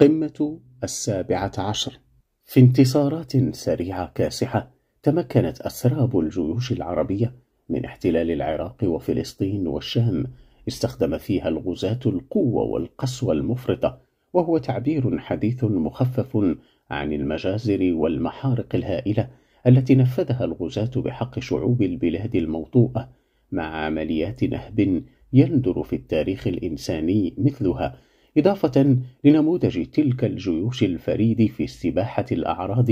قمة السابعة عشر في انتصارات سريعة كاسحة تمكنت أسراب الجيوش العربية من احتلال العراق وفلسطين والشام استخدم فيها الغزاة القوة والقسوة المفرطة وهو تعبير حديث مخفف عن المجازر والمحارق الهائلة التي نفذها الغزاة بحق شعوب البلاد الموطوءة مع عمليات نهب يندر في التاريخ الإنساني مثلها إضافة لنموذج تلك الجيوش الفريد في استباحة الأعراض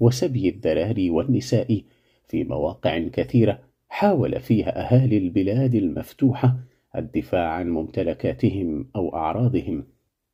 وسبي الذراري والنساء في مواقع كثيرة حاول فيها أهالي البلاد المفتوحة الدفاع عن ممتلكاتهم أو أعراضهم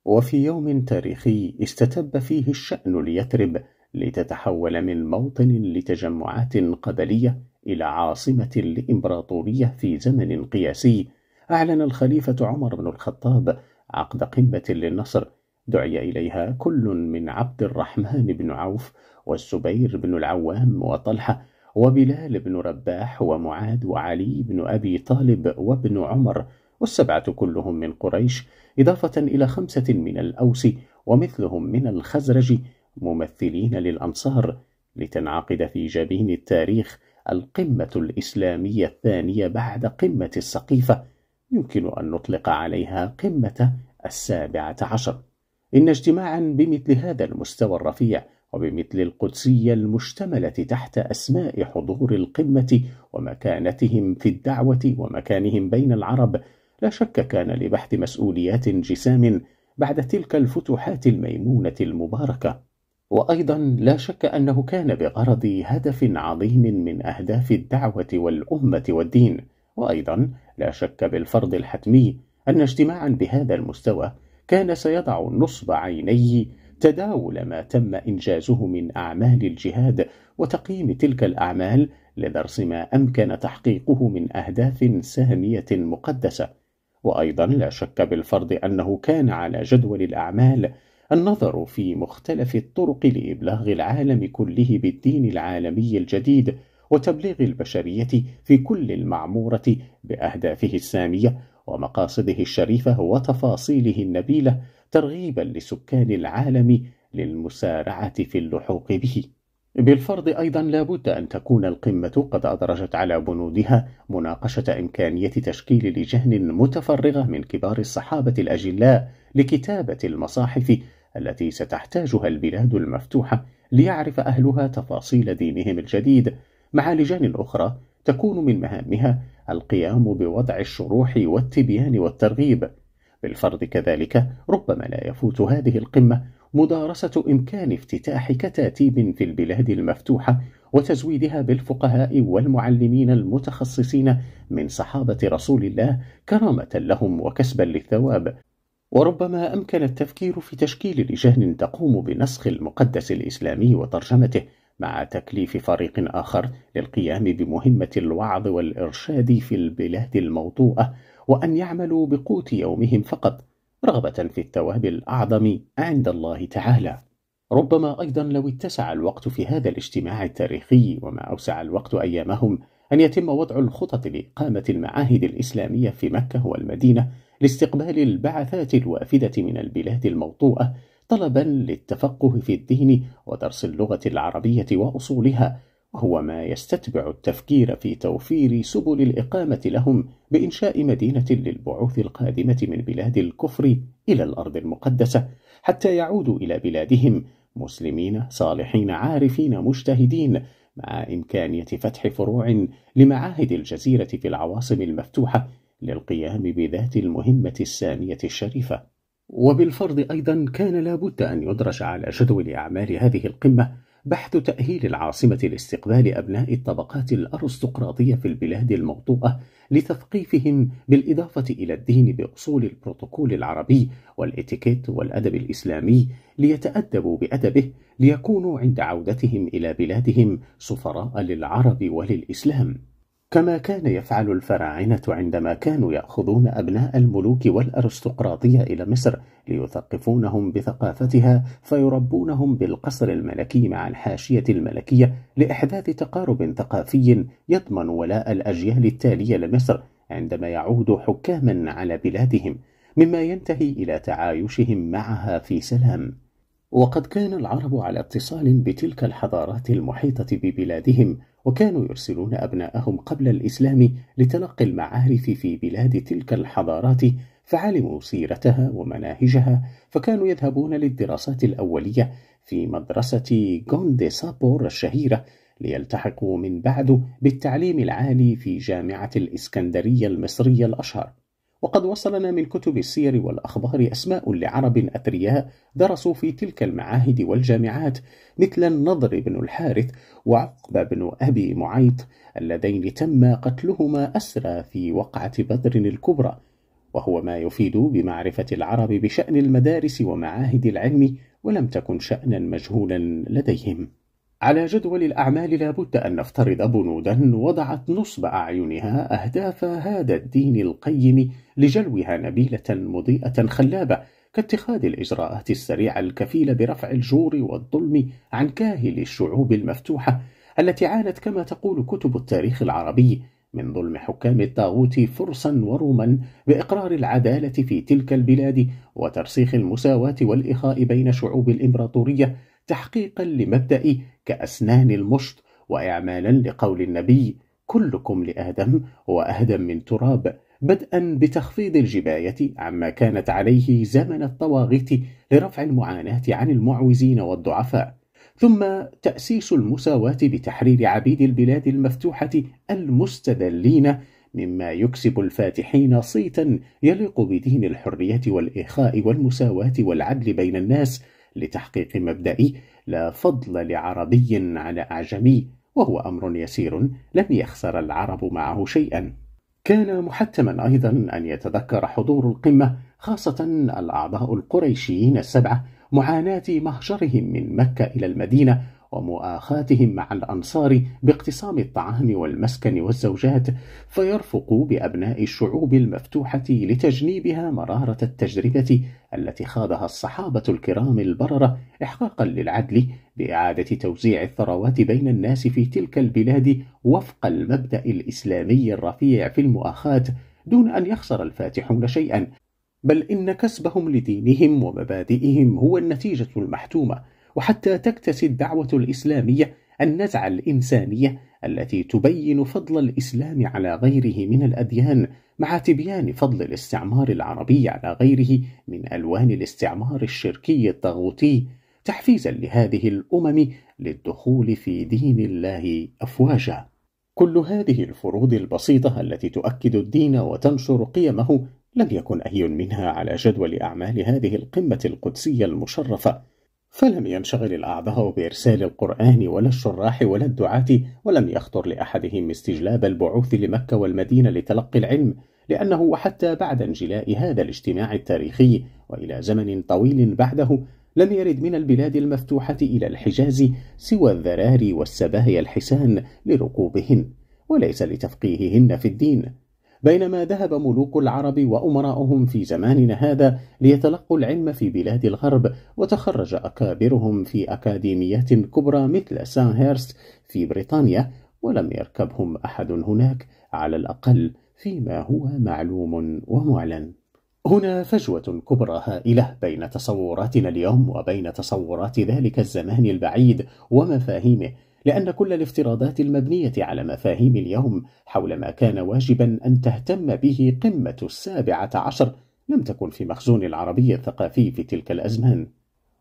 وفي يوم تاريخي استتب فيه الشأن ليثرب لتتحول من موطن لتجمعات قبلية إلى عاصمة لإمبراطورية في زمن قياسي أعلن الخليفة عمر بن الخطاب عقد قمة للنصر دعي إليها كل من عبد الرحمن بن عوف والزبير بن العوام وطلحة وبلال بن رباح ومعاذ وعلي بن أبي طالب وابن عمر والسبعة كلهم من قريش إضافة إلى خمسة من الأوس ومثلهم من الخزرج ممثلين للأنصار لتنعقد في جبين التاريخ القمة الإسلامية الثانية بعد قمة السقيفة يمكن أن نطلق عليها قمة السابعة عشر إن اجتماعا بمثل هذا المستوى الرفيع وبمثل القدسية المشتملة تحت أسماء حضور القمة ومكانتهم في الدعوة ومكانهم بين العرب لا شك كان لبحث مسؤوليات جسام بعد تلك الفتوحات الميمونة المباركة وأيضا لا شك أنه كان بغرض هدف عظيم من أهداف الدعوة والأمة والدين وأيضا لا شك بالفرض الحتمي أن اجتماعا بهذا المستوى كان سيضع نصب عينيه تداول ما تم إنجازه من أعمال الجهاد وتقييم تلك الأعمال لدرس ما أمكن تحقيقه من أهداف سامية مقدسة وأيضا لا شك بالفرض أنه كان على جدول الأعمال النظر في مختلف الطرق لإبلاغ العالم كله بالدين العالمي الجديد وتبليغ البشرية في كل المعمورة بأهدافه السامية ومقاصده الشريفة وتفاصيله النبيلة ترغيبا لسكان العالم للمسارعة في اللحوق به بالفرض أيضا لابد أن تكون القمة قد أدرجت على بنودها مناقشة إمكانية تشكيل لجان متفرغة من كبار الصحابة الأجلاء لكتابة المصاحف التي ستحتاجها البلاد المفتوحة ليعرف أهلها تفاصيل دينهم الجديد مع لجان أخرى تكون من مهامها القيام بوضع الشروح والتبيان والترغيب بالفرض كذلك ربما لا يفوت هذه القمة مدارسة إمكان افتتاح كتاتيب في البلاد المفتوحة وتزويدها بالفقهاء والمعلمين المتخصصين من صحابة رسول الله كرامة لهم وكسبا للثواب وربما أمكن التفكير في تشكيل لجان تقوم بنسخ المقدس الإسلامي وترجمته مع تكليف فريق آخر للقيام بمهمة الوعظ والإرشاد في البلاد الموطوءة وأن يعملوا بقوت يومهم فقط رغبة في الثواب الأعظم عند الله تعالى ربما أيضا لو اتسع الوقت في هذا الاجتماع التاريخي وما أوسع الوقت أيامهم أن يتم وضع الخطط لإقامة المعاهد الإسلامية في مكة والمدينة لاستقبال البعثات الوافدة من البلاد الموطوءة طلبا للتفقه في الدين ودرس اللغة العربية وأصولها وهو ما يستتبع التفكير في توفير سبل الإقامة لهم بإنشاء مدينة للبعوث القادمة من بلاد الكفر إلى الأرض المقدسة حتى يعودوا إلى بلادهم مسلمين صالحين عارفين مجتهدين مع إمكانية فتح فروع لمعاهد الجزيرة في العواصم المفتوحة للقيام بذات المهمة السامية الشريفة وبالفرض أيضا كان لابد أن يدرج على جدول أعمال هذه القمة بحث تأهيل العاصمة لاستقبال أبناء الطبقات الأرستقراطية في البلاد الموطوءة لتثقيفهم بالإضافة إلى الدين بأصول البروتوكول العربي والإتيكيت والأدب الإسلامي ليتأدبوا بأدبه ليكونوا عند عودتهم إلى بلادهم سفراء للعرب وللإسلام كما كان يفعل الفراعنة عندما كانوا يأخذون أبناء الملوك والأرستقراطية إلى مصر ليثقفونهم بثقافتها فيربونهم بالقصر الملكي مع الحاشية الملكية لإحداث تقارب ثقافي يضمن ولاء الأجيال التالية لمصر عندما يعود حكاما على بلادهم مما ينتهي إلى تعايشهم معها في سلام وقد كان العرب على اتصال بتلك الحضارات المحيطة ببلادهم وكانوا يرسلون أبناءهم قبل الإسلام لتلقي المعارف في بلاد تلك الحضارات فعلموا سيرتها ومناهجها فكانوا يذهبون للدراسات الأولية في مدرسة غوندي سابور الشهيرة ليلتحقوا من بعد بالتعليم العالي في جامعة الإسكندرية المصرية الأشهر وقد وصلنا من كتب السير والأخبار أسماء لعرب أثرياء درسوا في تلك المعاهد والجامعات مثل النضر بن الحارث وعقبة بن أبي معيط اللذين تم قتلهما أسرى في وقعة بدر الكبرى وهو ما يفيد بمعرفة العرب بشأن المدارس ومعاهد العلم ولم تكن شأنا مجهولا لديهم على جدول الأعمال لابد أن نفترض بنودا وضعت نصب أعينها أهداف هذا الدين القيم لجلوها نبيلة مضيئة خلابة كاتخاذ الإجراءات السريعة الكفيلة برفع الجور والظلم عن كاهل الشعوب المفتوحة التي عانت كما تقول كتب التاريخ العربي من ظلم حكام الطاغوت فرسا وروما بإقرار العدالة في تلك البلاد وترسيخ المساواة والإخاء بين شعوب الإمبراطورية تحقيقا لمبدأ كأسنان المشط وإعمالا لقول النبي كلكم لآدم وآدم من تراب بدءا بتخفيض الجباية عما كانت عليه زمن الطواغيت لرفع المعاناة عن المعوزين والضعفاء ثم تأسيس المساواة بتحرير عبيد البلاد المفتوحة المستذلين مما يكسب الفاتحين صيتا يليق بدين الحرية والإخاء والمساواة والعدل بين الناس لتحقيق مبدئي لا فضل لعربي على أعجمي وهو أمر يسير لن يخسر العرب معه شيئا كان محتما أيضا أن يتذكر حضور القمة خاصة الأعضاء القريشيين السبعة معاناة مهجرهم من مكة إلى المدينة ومؤاخاتهم مع الأنصار باقتصام الطعام والمسكن والزوجات فيرفقوا بأبناء الشعوب المفتوحة لتجنيبها مرارة التجربة التي خاضها الصحابة الكرام البررة إحقاقا للعدل بإعادة توزيع الثروات بين الناس في تلك البلاد وفق المبدأ الإسلامي الرفيع في المؤاخاة دون أن يخسر الفاتحون شيئا بل إن كسبهم لدينهم ومبادئهم هو النتيجة المحتومة وحتى تكتسي الدعوة الإسلامية النزعة الإنسانية التي تبين فضل الإسلام على غيره من الأديان مع تبيان فضل الاستعمار العربي على غيره من ألوان الاستعمار الشركي الطاغوتي تحفيزا لهذه الأمم للدخول في دين الله أفواجا كل هذه الفروض البسيطة التي تؤكد الدين وتنشر قيمه لم يكن أي منها على جدول أعمال هذه القمة القدسية المشرفة فلم ينشغل الأعضاء بإرسال القرآن ولا الشراح ولا الدعاة ولم يخطر لأحدهم استجلاب البعوث لمكة والمدينة لتلقي العلم لأنه وحتى بعد انجلاء هذا الاجتماع التاريخي وإلى زمن طويل بعده لم يرد من البلاد المفتوحة إلى الحجاز سوى الذراري والسبايا الحسان لركوبهن وليس لتفقيههن في الدين بينما ذهب ملوك العرب وأمراؤهم في زماننا هذا ليتلقوا العلم في بلاد الغرب وتخرج أكابرهم في أكاديميات كبرى مثل سان هيرست في بريطانيا ولم يركبهم أحد هناك على الأقل فيما هو معلوم ومعلن هنا فجوة كبرى هائلة بين تصوراتنا اليوم وبين تصورات ذلك الزمان البعيد ومفاهيمه لأن كل الافتراضات المبنية على مفاهيم اليوم حول ما كان واجبا أن تهتم به قمة السابعة عشر لم تكن في مخزون العربية الثقافي في تلك الأزمان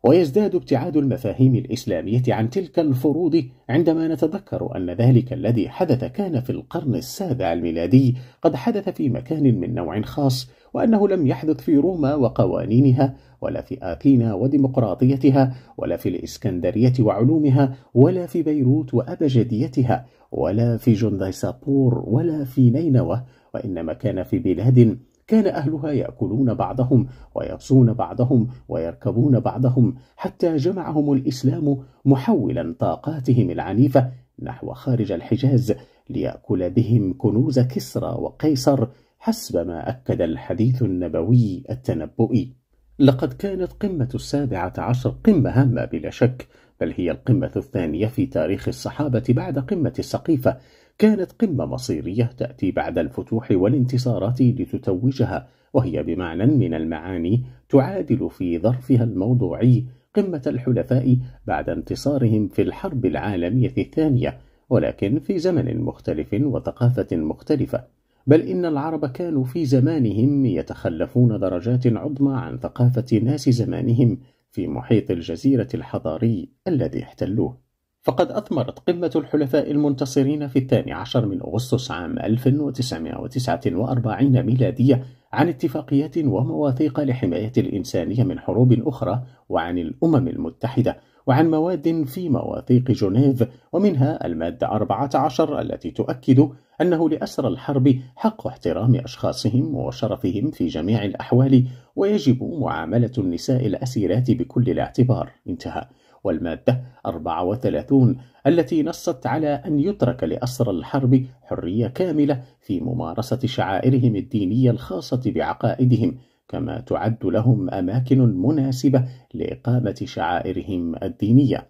ويزداد ابتعاد المفاهيم الإسلامية عن تلك الفروض عندما نتذكر أن ذلك الذي حدث كان في القرن السابع الميلادي قد حدث في مكان من نوع خاص وأنه لم يحدث في روما وقوانينها ولا في أثينا وديمقراطيتها ولا في الإسكندرية وعلومها ولا في بيروت وأبجديتها ولا في جنديسابور ولا في نينوى وإنما كان في بلاد كان أهلها يأكلون بعضهم ويغزون بعضهم ويركبون بعضهم حتى جمعهم الإسلام محولا طاقاتهم العنيفة نحو خارج الحجاز ليأكل بهم كنوز كسرى وقيصر حسب ما أكد الحديث النبوي التنبؤي لقد كانت قمة السابعة عشر قمة هامة بلا شك بل هي القمة الثانية في تاريخ الصحابة بعد قمة السقيفة كانت قمة مصيرية تأتي بعد الفتوح والانتصارات لتتوجها وهي بمعنى من المعاني تعادل في ظرفها الموضوعي قمة الحلفاء بعد انتصارهم في الحرب العالمية الثانية ولكن في زمن مختلف وثقافة مختلفة بل إن العرب كانوا في زمانهم يتخلفون درجات عظمى عن ثقافة ناس زمانهم في محيط الجزيرة الحضاري الذي احتلوه فقد أثمرت قمة الحلفاء المنتصرين في الثاني عشر من أغسطس عام 1949 ميلادية عن اتفاقيات ومواثيق لحماية الإنسانية من حروب أخرى وعن الأمم المتحدة وعن مواد في مواثيق جنيف ومنها المادة 14 التي تؤكد أنه لأسرى الحرب حق احترام أشخاصهم وشرفهم في جميع الأحوال ويجب معاملة النساء الأسيرات بكل الاعتبار انتهى والمادة 34 التي نصت على أن يترك لأسرى الحرب حرية كاملة في ممارسة شعائرهم الدينية الخاصة بعقائدهم كما تعد لهم أماكن مناسبة لإقامة شعائرهم الدينية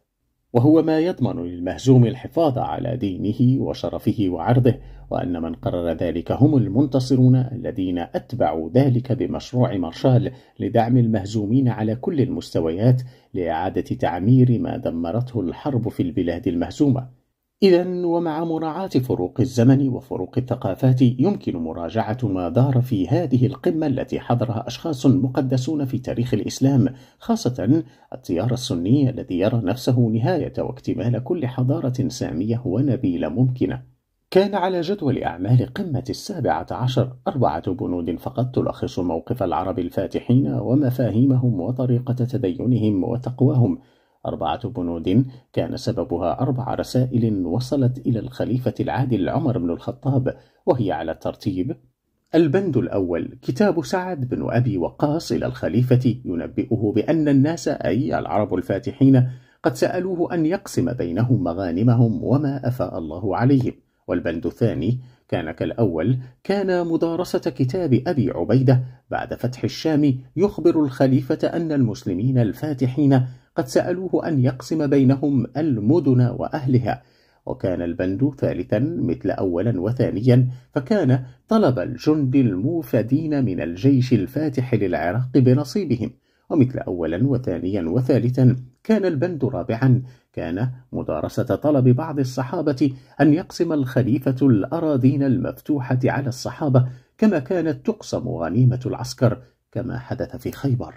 وهو ما يضمن للمهزوم الحفاظ على دينه وشرفه وعرضه وأن من قرر ذلك هم المنتصرون الذين أتبعوا ذلك بمشروع مارشال لدعم المهزومين على كل المستويات لإعادة تعمير ما دمرته الحرب في البلاد المهزومة إذا ومع مراعاة فروق الزمن وفروق الثقافات يمكن مراجعة ما دار في هذه القمة التي حضرها أشخاص مقدسون في تاريخ الإسلام خاصة التيار السني الذي يرى نفسه نهاية واكتمال كل حضارة سامية ونبيلة ممكنة كان على جدول أعمال قمة السابعة عشر أربعة بنود فقط تلخص موقف العرب الفاتحين ومفاهيمهم وطريقة تدينهم وتقواهم أربعة بنود كان سببها أربع رسائل وصلت إلى الخليفة العادل عمر بن الخطاب وهي على الترتيب البند الأول كتاب سعد بن أبي وقاص إلى الخليفة ينبئه بأن الناس أي العرب الفاتحين قد سألوه أن يقسم بينهم مغانمهم وما أفاء الله عليهم والبند الثاني كان كالأول كان مدارسة كتاب أبي عبيدة بعد فتح الشام يخبر الخليفة أن المسلمين الفاتحين قد سألوه أن يقسم بينهم المدن وأهلها وكان البند ثالثا مثل أولا وثانيا فكان طلب الجند الموفدين من الجيش الفاتح للعراق بنصيبهم ومثل أولا وثانيا وثالثا كان البند رابعا كان مدارسة طلب بعض الصحابة أن يقسم الخليفة الأراضين المفتوحة على الصحابة كما كانت تقسم غنيمة العسكر كما حدث في خيبر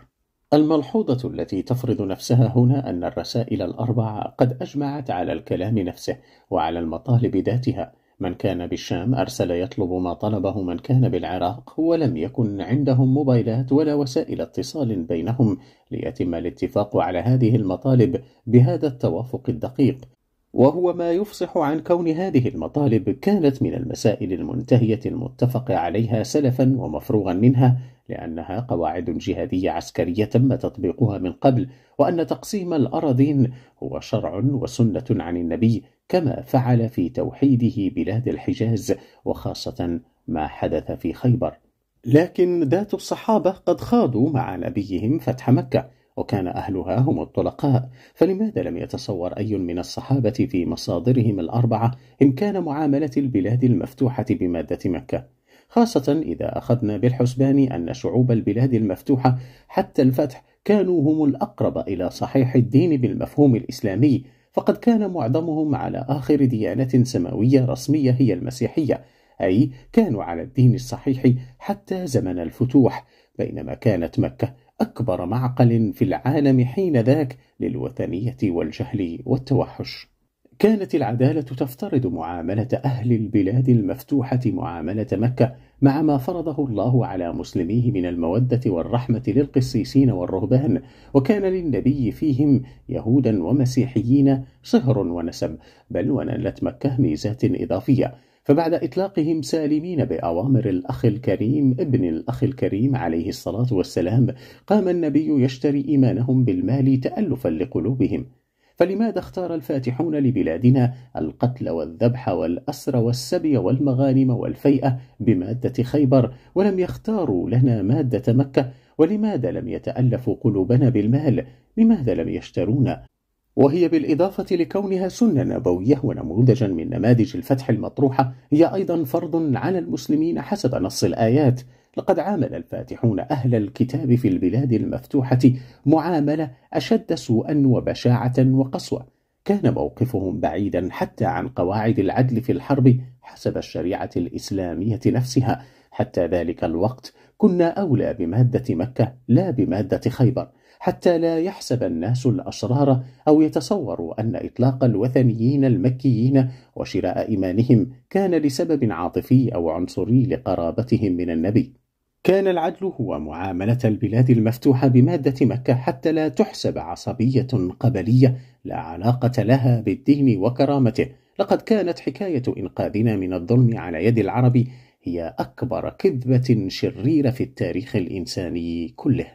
الملحوظة التي تفرض نفسها هنا أن الرسائل الأربع قد أجمعت على الكلام نفسه وعلى المطالب ذاتها من كان بالشام أرسل يطلب ما طلبه من كان بالعراق ولم يكن عندهم موبايلات ولا وسائل اتصال بينهم ليتم الاتفاق على هذه المطالب بهذا التوافق الدقيق وهو ما يفصح عن كون هذه المطالب كانت من المسائل المنتهية المتفق عليها سلفا ومفروغا منها لأنها قواعد جهادية عسكرية تم تطبيقها من قبل وأن تقسيم الأراضين هو شرع وسنة عن النبي كما فعل في توحيده بلاد الحجاز وخاصة ما حدث في خيبر لكن ذات الصحابة قد خاضوا مع نبيهم فتح مكة وكان أهلها هم الطلقاء فلماذا لم يتصور أي من الصحابة في مصادرهم الأربعة إمكان معاملة البلاد المفتوحة بمادة مكة خاصة إذا أخذنا بالحسبان أن شعوب البلاد المفتوحة حتى الفتح كانوا هم الأقرب إلى صحيح الدين بالمفهوم الإسلامي فقد كان معظمهم على آخر ديانة سماوية رسمية هي المسيحية أي كانوا على الدين الصحيح حتى زمن الفتوح بينما كانت مكة أكبر معقل في العالم حين ذاك للوثنية والجهل والتوحش كانت العدالة تفترض معاملة أهل البلاد المفتوحة معاملة مكة مع ما فرضه الله على مسلميه من المودة والرحمة للقسيسين والرهبان، وكان للنبي فيهم يهودا ومسيحيين صهر ونسب، بل ونالت مكة ميزات إضافية، فبعد إطلاقهم سالمين بأوامر الأخ الكريم ابن الأخ الكريم عليه الصلاة والسلام، قام النبي يشتري إيمانهم بالمال تألفا لقلوبهم. فلماذا اختار الفاتحون لبلادنا القتل والذبح والأسر والسبي والمغانم والفيئة بمادة خيبر ولم يختاروا لنا مادة مكة ولماذا لم يتألفوا قلوبنا بالمال لماذا لم يشترونا وهي بالإضافة لكونها سنة نبوية ونموذجا من نماذج الفتح المطروحة هي أيضا فرض على المسلمين حسب نص الآيات لقد عامل الفاتحون أهل الكتاب في البلاد المفتوحة معاملة أشد سوءا وبشاعة وقسوة كان موقفهم بعيدا حتى عن قواعد العدل في الحرب حسب الشريعة الإسلامية نفسها حتى ذلك الوقت كنا أولى بمادة مكة لا بمادة خيبر حتى لا يحسب الناس الأشرار أو يتصوروا أن إطلاق الوثنيين المكيين وشراء إيمانهم كان لسبب عاطفي أو عنصري لقرابتهم من النبي كان العدل هو معاملة البلاد المفتوحة بمادة مكة حتى لا تحسب عصبية قبلية لا علاقة لها بالدين وكرامته لقد كانت حكاية إنقاذنا من الظلم على يد العرب هي أكبر كذبة شريرة في التاريخ الإنساني كله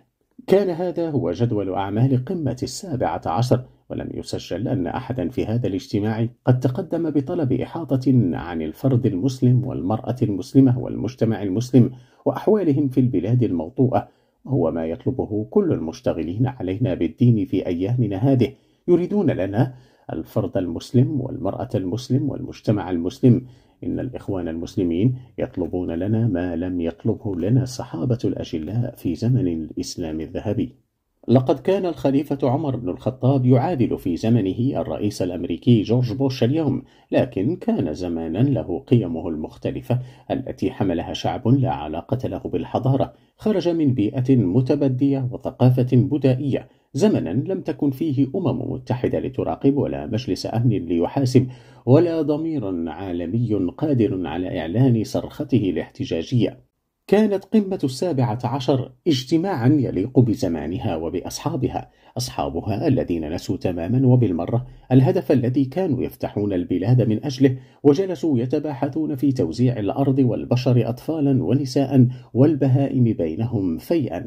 كان هذا هو جدول أعمال قمة السابعة عشر ولم يسجل أن أحدا في هذا الاجتماع قد تقدم بطلب إحاطة عن الفرد المسلم والمرأة المسلمة والمجتمع المسلم وأحوالهم في البلاد الموطوءة وهو ما يطلبه كل المشتغلين علينا بالدين في أيامنا هذه يريدون لنا الفرد المسلم والمرأة المسلم والمجتمع المسلم إن الإخوان المسلمين يطلبون لنا ما لم يطلبه لنا الصحابة الأجلاء في زمن الإسلام الذهبي لقد كان الخليفة عمر بن الخطاب يعادل في زمنه الرئيس الأمريكي جورج بوش اليوم، لكن كان زمانا له قيمه المختلفة التي حملها شعب لا علاقة له بالحضارة، خرج من بيئة متبدية وثقافة بدائية، زمنا لم تكن فيه أمم متحدة لتراقب ولا مجلس أمن ليحاسب، ولا ضمير عالمي قادر على إعلان صرخته الاحتجاجية. كانت قمة السابعة عشر اجتماعا يليق بزمانها وبأصحابها أصحابها الذين نسوا تماما وبالمرة الهدف الذي كانوا يفتحون البلاد من أجله وجلسوا يتباحثون في توزيع الأرض والبشر أطفالا ونساء والبهائم بينهم فيئا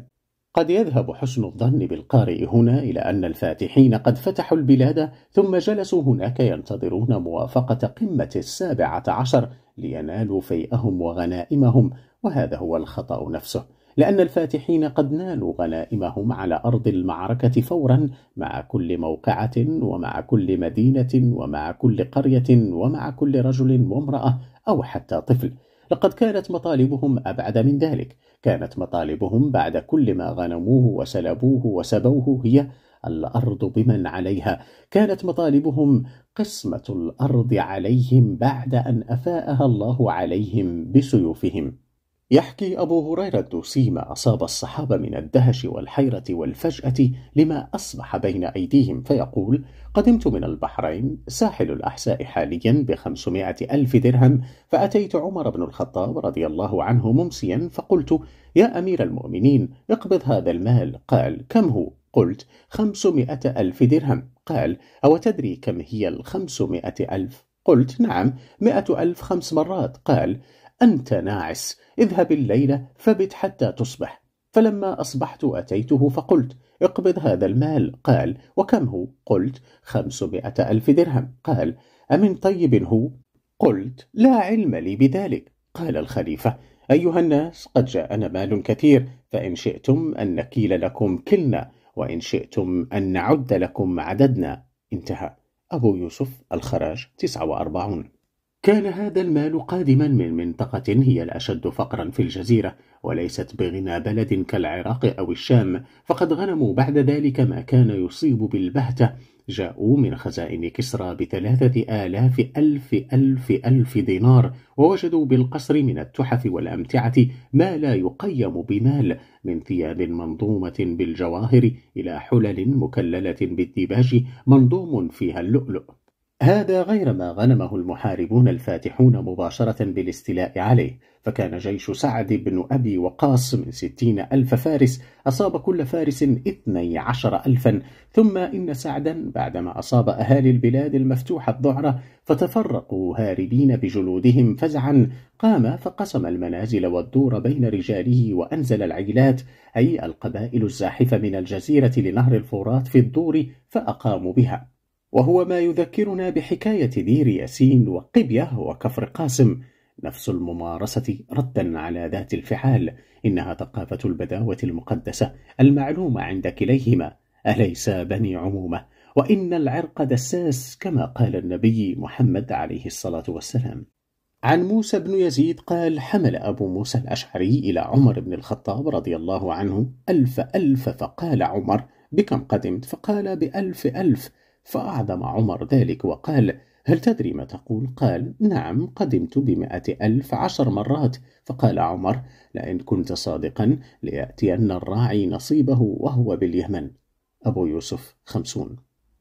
قد يذهب حسن الظن بالقارئ هنا إلى أن الفاتحين قد فتحوا البلاد ثم جلسوا هناك ينتظرون موافقة قمة السابعة عشر لينالوا فيئهم وغنائمهم وهذا هو الخطأ نفسه لأن الفاتحين قد نالوا غنائمهم على أرض المعركة فورا مع كل موقعة ومع كل مدينة ومع كل قرية ومع كل رجل وامرأة أو حتى طفل لقد كانت مطالبهم أبعد من ذلك كانت مطالبهم بعد كل ما غنموه وسلبوه وسبوه هي الأرض بمن عليها كانت مطالبهم قسمة الأرض عليهم بعد أن أفاءها الله عليهم بسيوفهم يحكي أبو هريرة الدوسي ما أصاب الصحابة من الدهش والحيرة والفجأة لما أصبح بين أيديهم فيقول قدمت من البحرين ساحل الأحساء حاليا بخمسمائة ألف درهم فأتيت عمر بن الخطاب رضي الله عنه ممسيا فقلت يا أمير المؤمنين اقبض هذا المال قال كم هو؟ قلت خمسمائة ألف درهم قال أو تدري كم هي الخمسمائة ألف؟ قلت نعم مائة ألف خمس مرات قال أنت ناعس اذهب الليلة فبت حتى تصبح فلما أصبحت أتيته فقلت اقبض هذا المال قال وكم هو قلت خمسمائة ألف درهم قال أمن طيب هو قلت لا علم لي بذلك قال الخليفة أيها الناس قد جاءنا مال كثير فإن شئتم أن نكيل لكم كلنا وإن شئتم أن نعد لكم عددنا انتهى أبو يوسف الخراج 49 كان هذا المال قادما من منطقة هي الأشد فقرا في الجزيرة وليست بغنى بلد كالعراق أو الشام فقد غنموا بعد ذلك ما كان يصيب بالبهتة جاءوا من خزائن كسرى بثلاثة آلاف ألف ألف ألف دينار ووجدوا بالقصر من التحف والأمتعة ما لا يقيم بمال من ثياب منظومة بالجواهر إلى حلل مكللة بالديباج منظوم فيها اللؤلؤ هذا غير ما غنمه المحاربون الفاتحون مباشرة بالاستيلاء عليه فكان جيش سعد بن أبي وقاص من ستين ألف فارس أصاب كل فارس اثني عشر ألفا ثم إن سعدا بعدما أصاب أهالي البلاد المفتوحة الذعرة فتفرقوا هاربين بجلودهم فزعا قام فقسم المنازل والدور بين رجاله وأنزل العيلات أي القبائل الزاحفة من الجزيرة لنهر الفرات في الدور فأقاموا بها وهو ما يذكرنا بحكاية دير ياسين وقبية وكفر قاسم نفس الممارسة ردا على ذات الفعال إنها ثقافة البداوة المقدسة المعلومة عند كليهما أليس بني عمومة وإن العرق دساس كما قال النبي محمد عليه الصلاة والسلام عن موسى بن يزيد قال حمل أبو موسى الأشعري إلى عمر بن الخطاب رضي الله عنه ألف ألف فقال عمر بكم قدمت فقال بألف ألف فأعظم عمر ذلك وقال هل تدري ما تقول؟ قال نعم قدمت بمائة ألف عشر مرات فقال عمر لئن كنت صادقا ليأتين الراعي نصيبه وهو باليمن أبو يوسف خمسون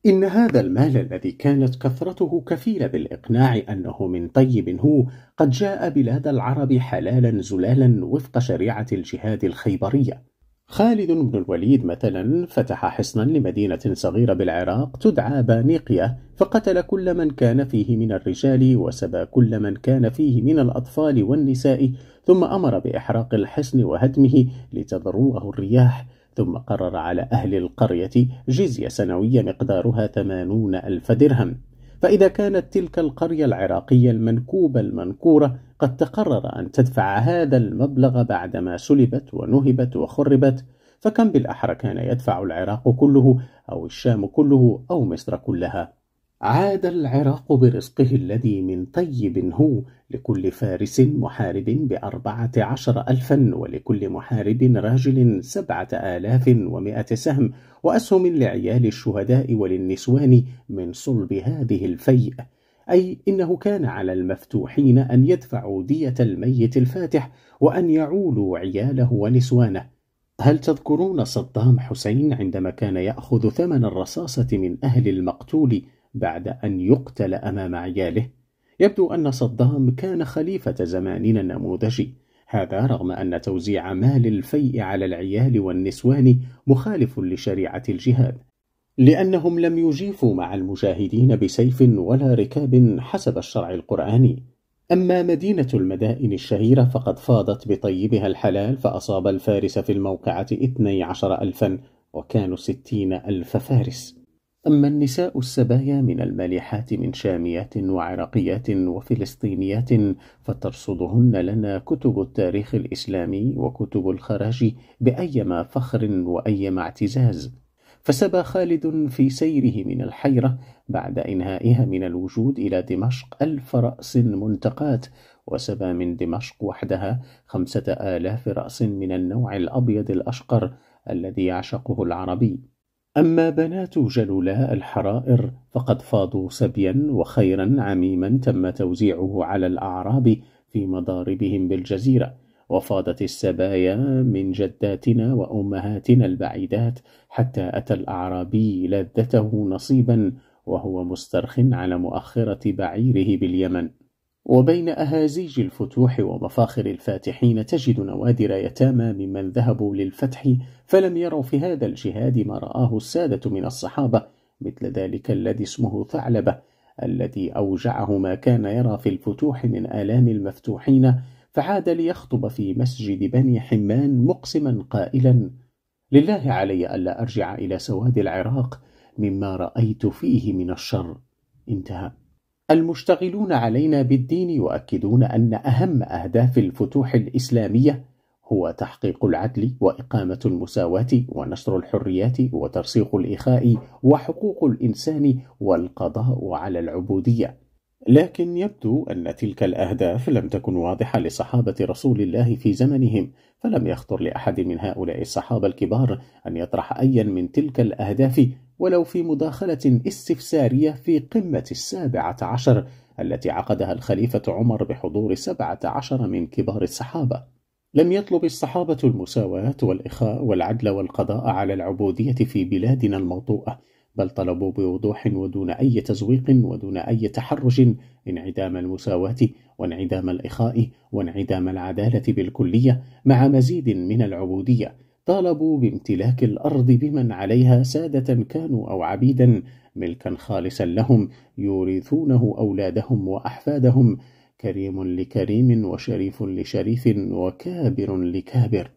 إن هذا المال الذي كانت كثرته كفيلة بالإقناع أنه من طيب هو قد جاء بلاد العرب حلالا زلالا وفق شريعة الجهاد الخيبرية خالد بن الوليد مثلا فتح حصنا لمدينة صغيرة بالعراق تدعى بانيقية فقتل كل من كان فيه من الرجال وسبى كل من كان فيه من الأطفال والنساء ثم أمر بإحراق الحصن وهدمه لتضروه الرياح ثم قرر على أهل القرية جزية سنوية مقدارها ثمانون ألف درهم فإذا كانت تلك القرية العراقية المنكوبة المنكورة قد تقرر أن تدفع هذا المبلغ بعدما سلبت ونهبت وخربت فكم بالأحرى كان يدفع العراق كله أو الشام كله أو مصر كلها عاد العراق برزقه الذي من طيب هو لكل فارس محارب بأربعة عشر ألفا ولكل محارب راجل سبعة آلاف ومائة سهم وأسهم لعيال الشهداء وللنسوان من صلب هذه الفيء أي إنه كان على المفتوحين أن يدفعوا دية الميت الفاتح وأن يعولوا عياله ونسوانه هل تذكرون صدام حسين عندما كان يأخذ ثمن الرصاصة من أهل المقتول؟ بعد أن يقتل أمام عياله يبدو أن صدام كان خليفة زماننا النموذجي هذا رغم أن توزيع مال الفيء على العيال والنسوان مخالف لشريعة الجهاد لأنهم لم يجيفوا مع المجاهدين بسيف ولا ركاب حسب الشرع القرآني أما مدينة المدائن الشهيرة فقد فاضت بطيبها الحلال فأصاب الفارس في الموقعة 12 ألفا وكانوا 60 ألف فارس أما النساء السبايا من المالحات من شاميات وعراقيات وفلسطينيات فترصدهن لنا كتب التاريخ الإسلامي وكتب الخراج بأيما فخر وأيما اعتزاز فسبى خالد في سيره من الحيرة بعد إنهائها من الوجود إلى دمشق ألف رأس منتقات وسبى من دمشق وحدها خمسة آلاف رأس من النوع الأبيض الأشقر الذي يعشقه العربي أما بنات جلولاء الحرائر فقد فاضوا سبيا وخيرا عميما تم توزيعه على الأعراب في مضاربهم بالجزيرة وفاضت السبايا من جداتنا وأمهاتنا البعيدات حتى أتى الأعرابي لذته نصيبا وهو مسترخ على مؤخرة بعيره باليمن وبين أهازيج الفتوح ومفاخر الفاتحين تجد نوادر يتامى ممن ذهبوا للفتح فلم يروا في هذا الجهاد ما رآه السادة من الصحابة مثل ذلك الذي اسمه ثعلبة الذي أوجعه ما كان يرى في الفتوح من آلام المفتوحين فعاد ليخطب في مسجد بني حمان مقسما قائلا لله علي ألا أرجع إلى سواد العراق مما رأيت فيه من الشر انتهى المشتغلون علينا بالدين يؤكدون أن أهم أهداف الفتوح الإسلامية هو تحقيق العدل وإقامة المساواة ونشر الحريات وترسيخ الإخاء وحقوق الإنسان والقضاء على العبودية لكن يبدو أن تلك الأهداف لم تكن واضحة لصحابة رسول الله في زمنهم فلم يخطر لأحد من هؤلاء الصحابة الكبار أن يطرح أيا من تلك الأهداف ولو في مداخلة استفسارية في قمة السابعة عشر التي عقدها الخليفة عمر بحضور سبعة عشر من كبار الصحابة لم يطلب الصحابة المساواة والإخاء والعدل والقضاء على العبودية في بلادنا الموطوءة بل طلبوا بوضوح ودون أي تزويق ودون أي تحرج انعدام المساواة وانعدام الإخاء وانعدام العدالة بالكلية مع مزيد من العبودية طالبوا بامتلاك الأرض بمن عليها سادة كانوا أو عبيدا ملكا خالصا لهم يورثونه أولادهم وأحفادهم كريم لكريم وشريف لشريف وكابر لكابر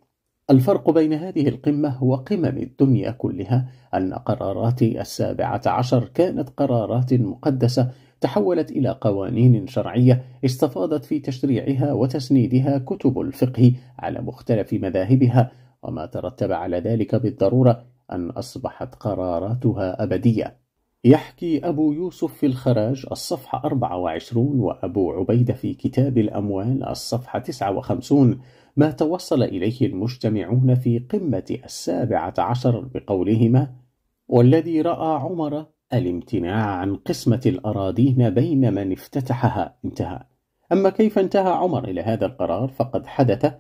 الفرق بين هذه القمة وقمم الدنيا كلها أن قرارات السابعة عشر كانت قرارات مقدسة تحولت إلى قوانين شرعية استفاضت في تشريعها وتسنيدها كتب الفقه على مختلف مذاهبها وما ترتب على ذلك بالضرورة أن أصبحت قراراتها أبدية يحكي أبو يوسف في الخراج الصفحة 24 وأبو عبيدة في كتاب الأموال الصفحة 59 ما توصل إليه المجتمعون في قمة السابعة عشر بقولهما والذي رأى عمر الامتناع عن قسمة الأراضين بين من افتتحها انتهى أما كيف انتهى عمر إلى هذا القرار فقد حدث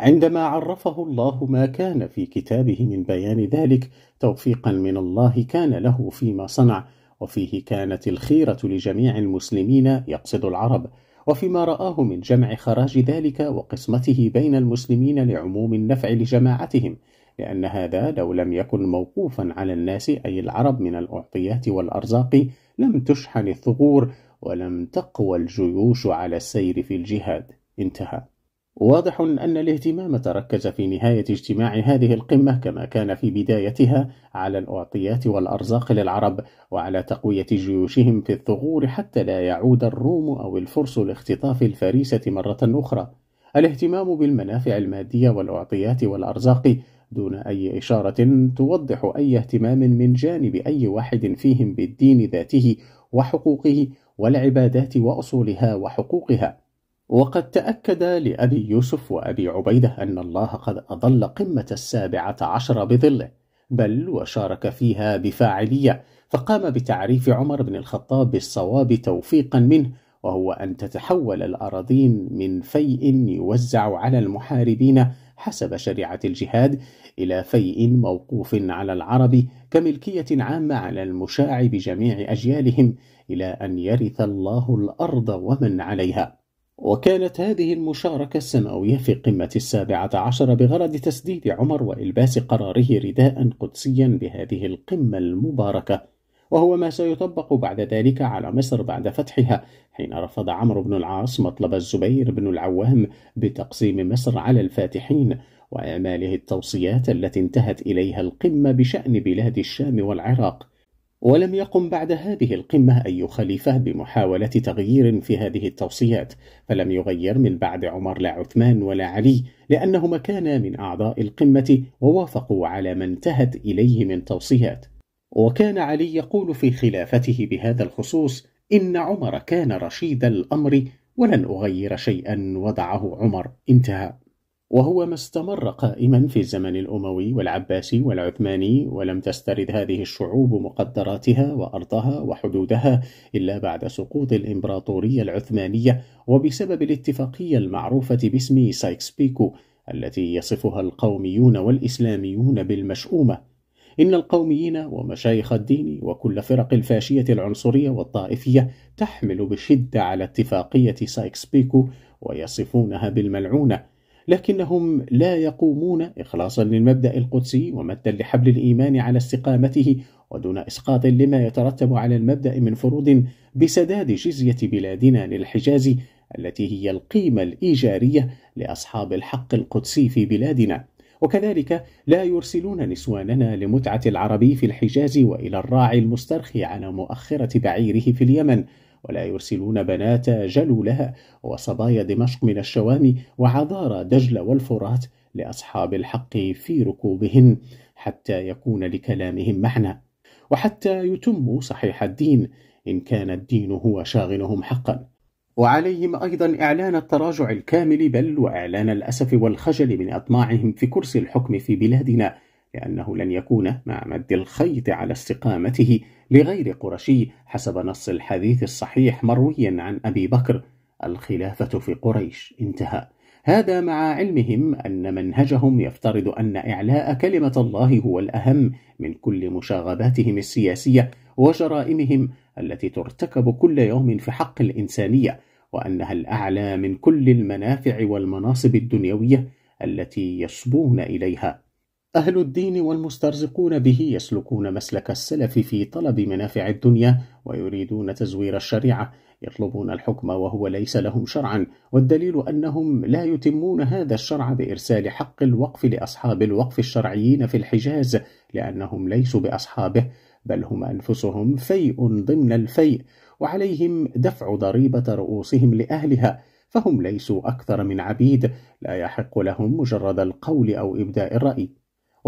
عندما عرفه الله ما كان في كتابه من بيان ذلك توفيقا من الله كان له فيما صنع وفيه كانت الخيره لجميع المسلمين يقصد العرب وفيما راه من جمع خراج ذلك وقسمته بين المسلمين لعموم النفع لجماعتهم لان هذا لو لم يكن موقوفا على الناس اي العرب من الاعطيات والارزاق لم تشحن الثغور ولم تقوى الجيوش على السير في الجهاد انتهى واضح أن الاهتمام تركز في نهاية اجتماع هذه القمة كما كان في بدايتها على الأعطيات والأرزاق للعرب وعلى تقوية جيوشهم في الثغور حتى لا يعود الروم أو الفرس لاختطاف الفريسة مرة أخرى. الاهتمام بالمنافع المادية والأعطيات والأرزاق دون أي إشارة توضح أي اهتمام من جانب أي واحد فيهم بالدين ذاته وحقوقه والعبادات وأصولها وحقوقها. وقد تأكد لأبي يوسف وأبي عبيدة أن الله قد أظل قمة السابعة عشر بظله بل وشارك فيها بفاعلية فقام بتعريف عمر بن الخطاب بالصواب توفيقا منه وهو أن تتحول الأراضين من فيء يوزع على المحاربين حسب شريعة الجهاد إلى فيء موقوف على العرب كملكية عامة على المشاع بجميع أجيالهم إلى أن يرث الله الأرض ومن عليها وكانت هذه المشاركة السنوية في قمة السابعة عشر بغرض تسديد عمر وإلباس قراره رداء قدسيا بهذه القمة المباركة وهو ما سيطبق بعد ذلك على مصر بعد فتحها حين رفض عمرو بن العاص مطلب الزبير بن العوام بتقسيم مصر على الفاتحين وإعماله التوصيات التي انتهت إليها القمة بشأن بلاد الشام والعراق ولم يقم بعد هذه القمة أي خليفة بمحاولة تغيير في هذه التوصيات، فلم يغير من بعد عمر لا عثمان ولا علي، لأنهما كانا من أعضاء القمة ووافقوا على ما انتهت إليه من توصيات. وكان علي يقول في خلافته بهذا الخصوص: إن عمر كان رشيد الأمر ولن أغير شيئا وضعه عمر، انتهى. وهو ما استمر قائما في الزمن الأموي والعباسي والعثماني ولم تسترد هذه الشعوب مقدراتها وأرضها وحدودها إلا بعد سقوط الإمبراطورية العثمانية وبسبب الاتفاقية المعروفة باسم سايكس بيكو التي يصفها القوميون والإسلاميون بالمشؤومة إن القوميين ومشايخ الدين وكل فرق الفاشية العنصرية والطائفية تحمل بشدة على اتفاقية سايكس بيكو ويصفونها بالملعونة لكنهم لا يقومون إخلاصا للمبدأ القدسي ومدا لحبل الإيمان على استقامته ودون إسقاط لما يترتب على المبدأ من فروض بسداد جزية بلادنا للحجاز التي هي القيمة الإيجارية لأصحاب الحق القدسي في بلادنا وكذلك لا يرسلون نسواننا لمتعة العربي في الحجاز وإلى الراعي المسترخي على مؤخرة بعيره في اليمن ولا يرسلون بنات جلولها وصبايا دمشق من الشوام وعذارى دجلة والفرات لأصحاب الحق في ركوبهن حتى يكون لكلامهم معنى وحتى يتموا صحيح الدين إن كان الدين هو شاغلهم حقا وعليهم أيضا إعلان التراجع الكامل بل وإعلان الأسف والخجل من أطماعهم في كرسي الحكم في بلادنا لأنه لن يكون مع مد الخيط على استقامته لغير قرشي حسب نص الحديث الصحيح مروي عن أبي بكر الخلافة في قريش انتهى هذا مع علمهم أن منهجهم يفترض أن إعلاء كلمة الله هو الأهم من كل مشاغباتهم السياسية وجرائمهم التي ترتكب كل يوم في حق الإنسانية وأنها الأعلى من كل المنافع والمناصب الدنيوية التي يصبون إليها أهل الدين والمسترزقون به يسلكون مسلك السلف في طلب منافع الدنيا ويريدون تزوير الشريعة يطلبون الحكم وهو ليس لهم شرعا والدليل أنهم لا يتمون هذا الشرع بإرسال حق الوقف لأصحاب الوقف الشرعيين في الحجاز لأنهم ليسوا بأصحابه بل هم أنفسهم فيء ضمن الفيء وعليهم دفع ضريبة رؤوسهم لأهلها فهم ليسوا أكثر من عبيد لا يحق لهم مجرد القول أو إبداء الرأي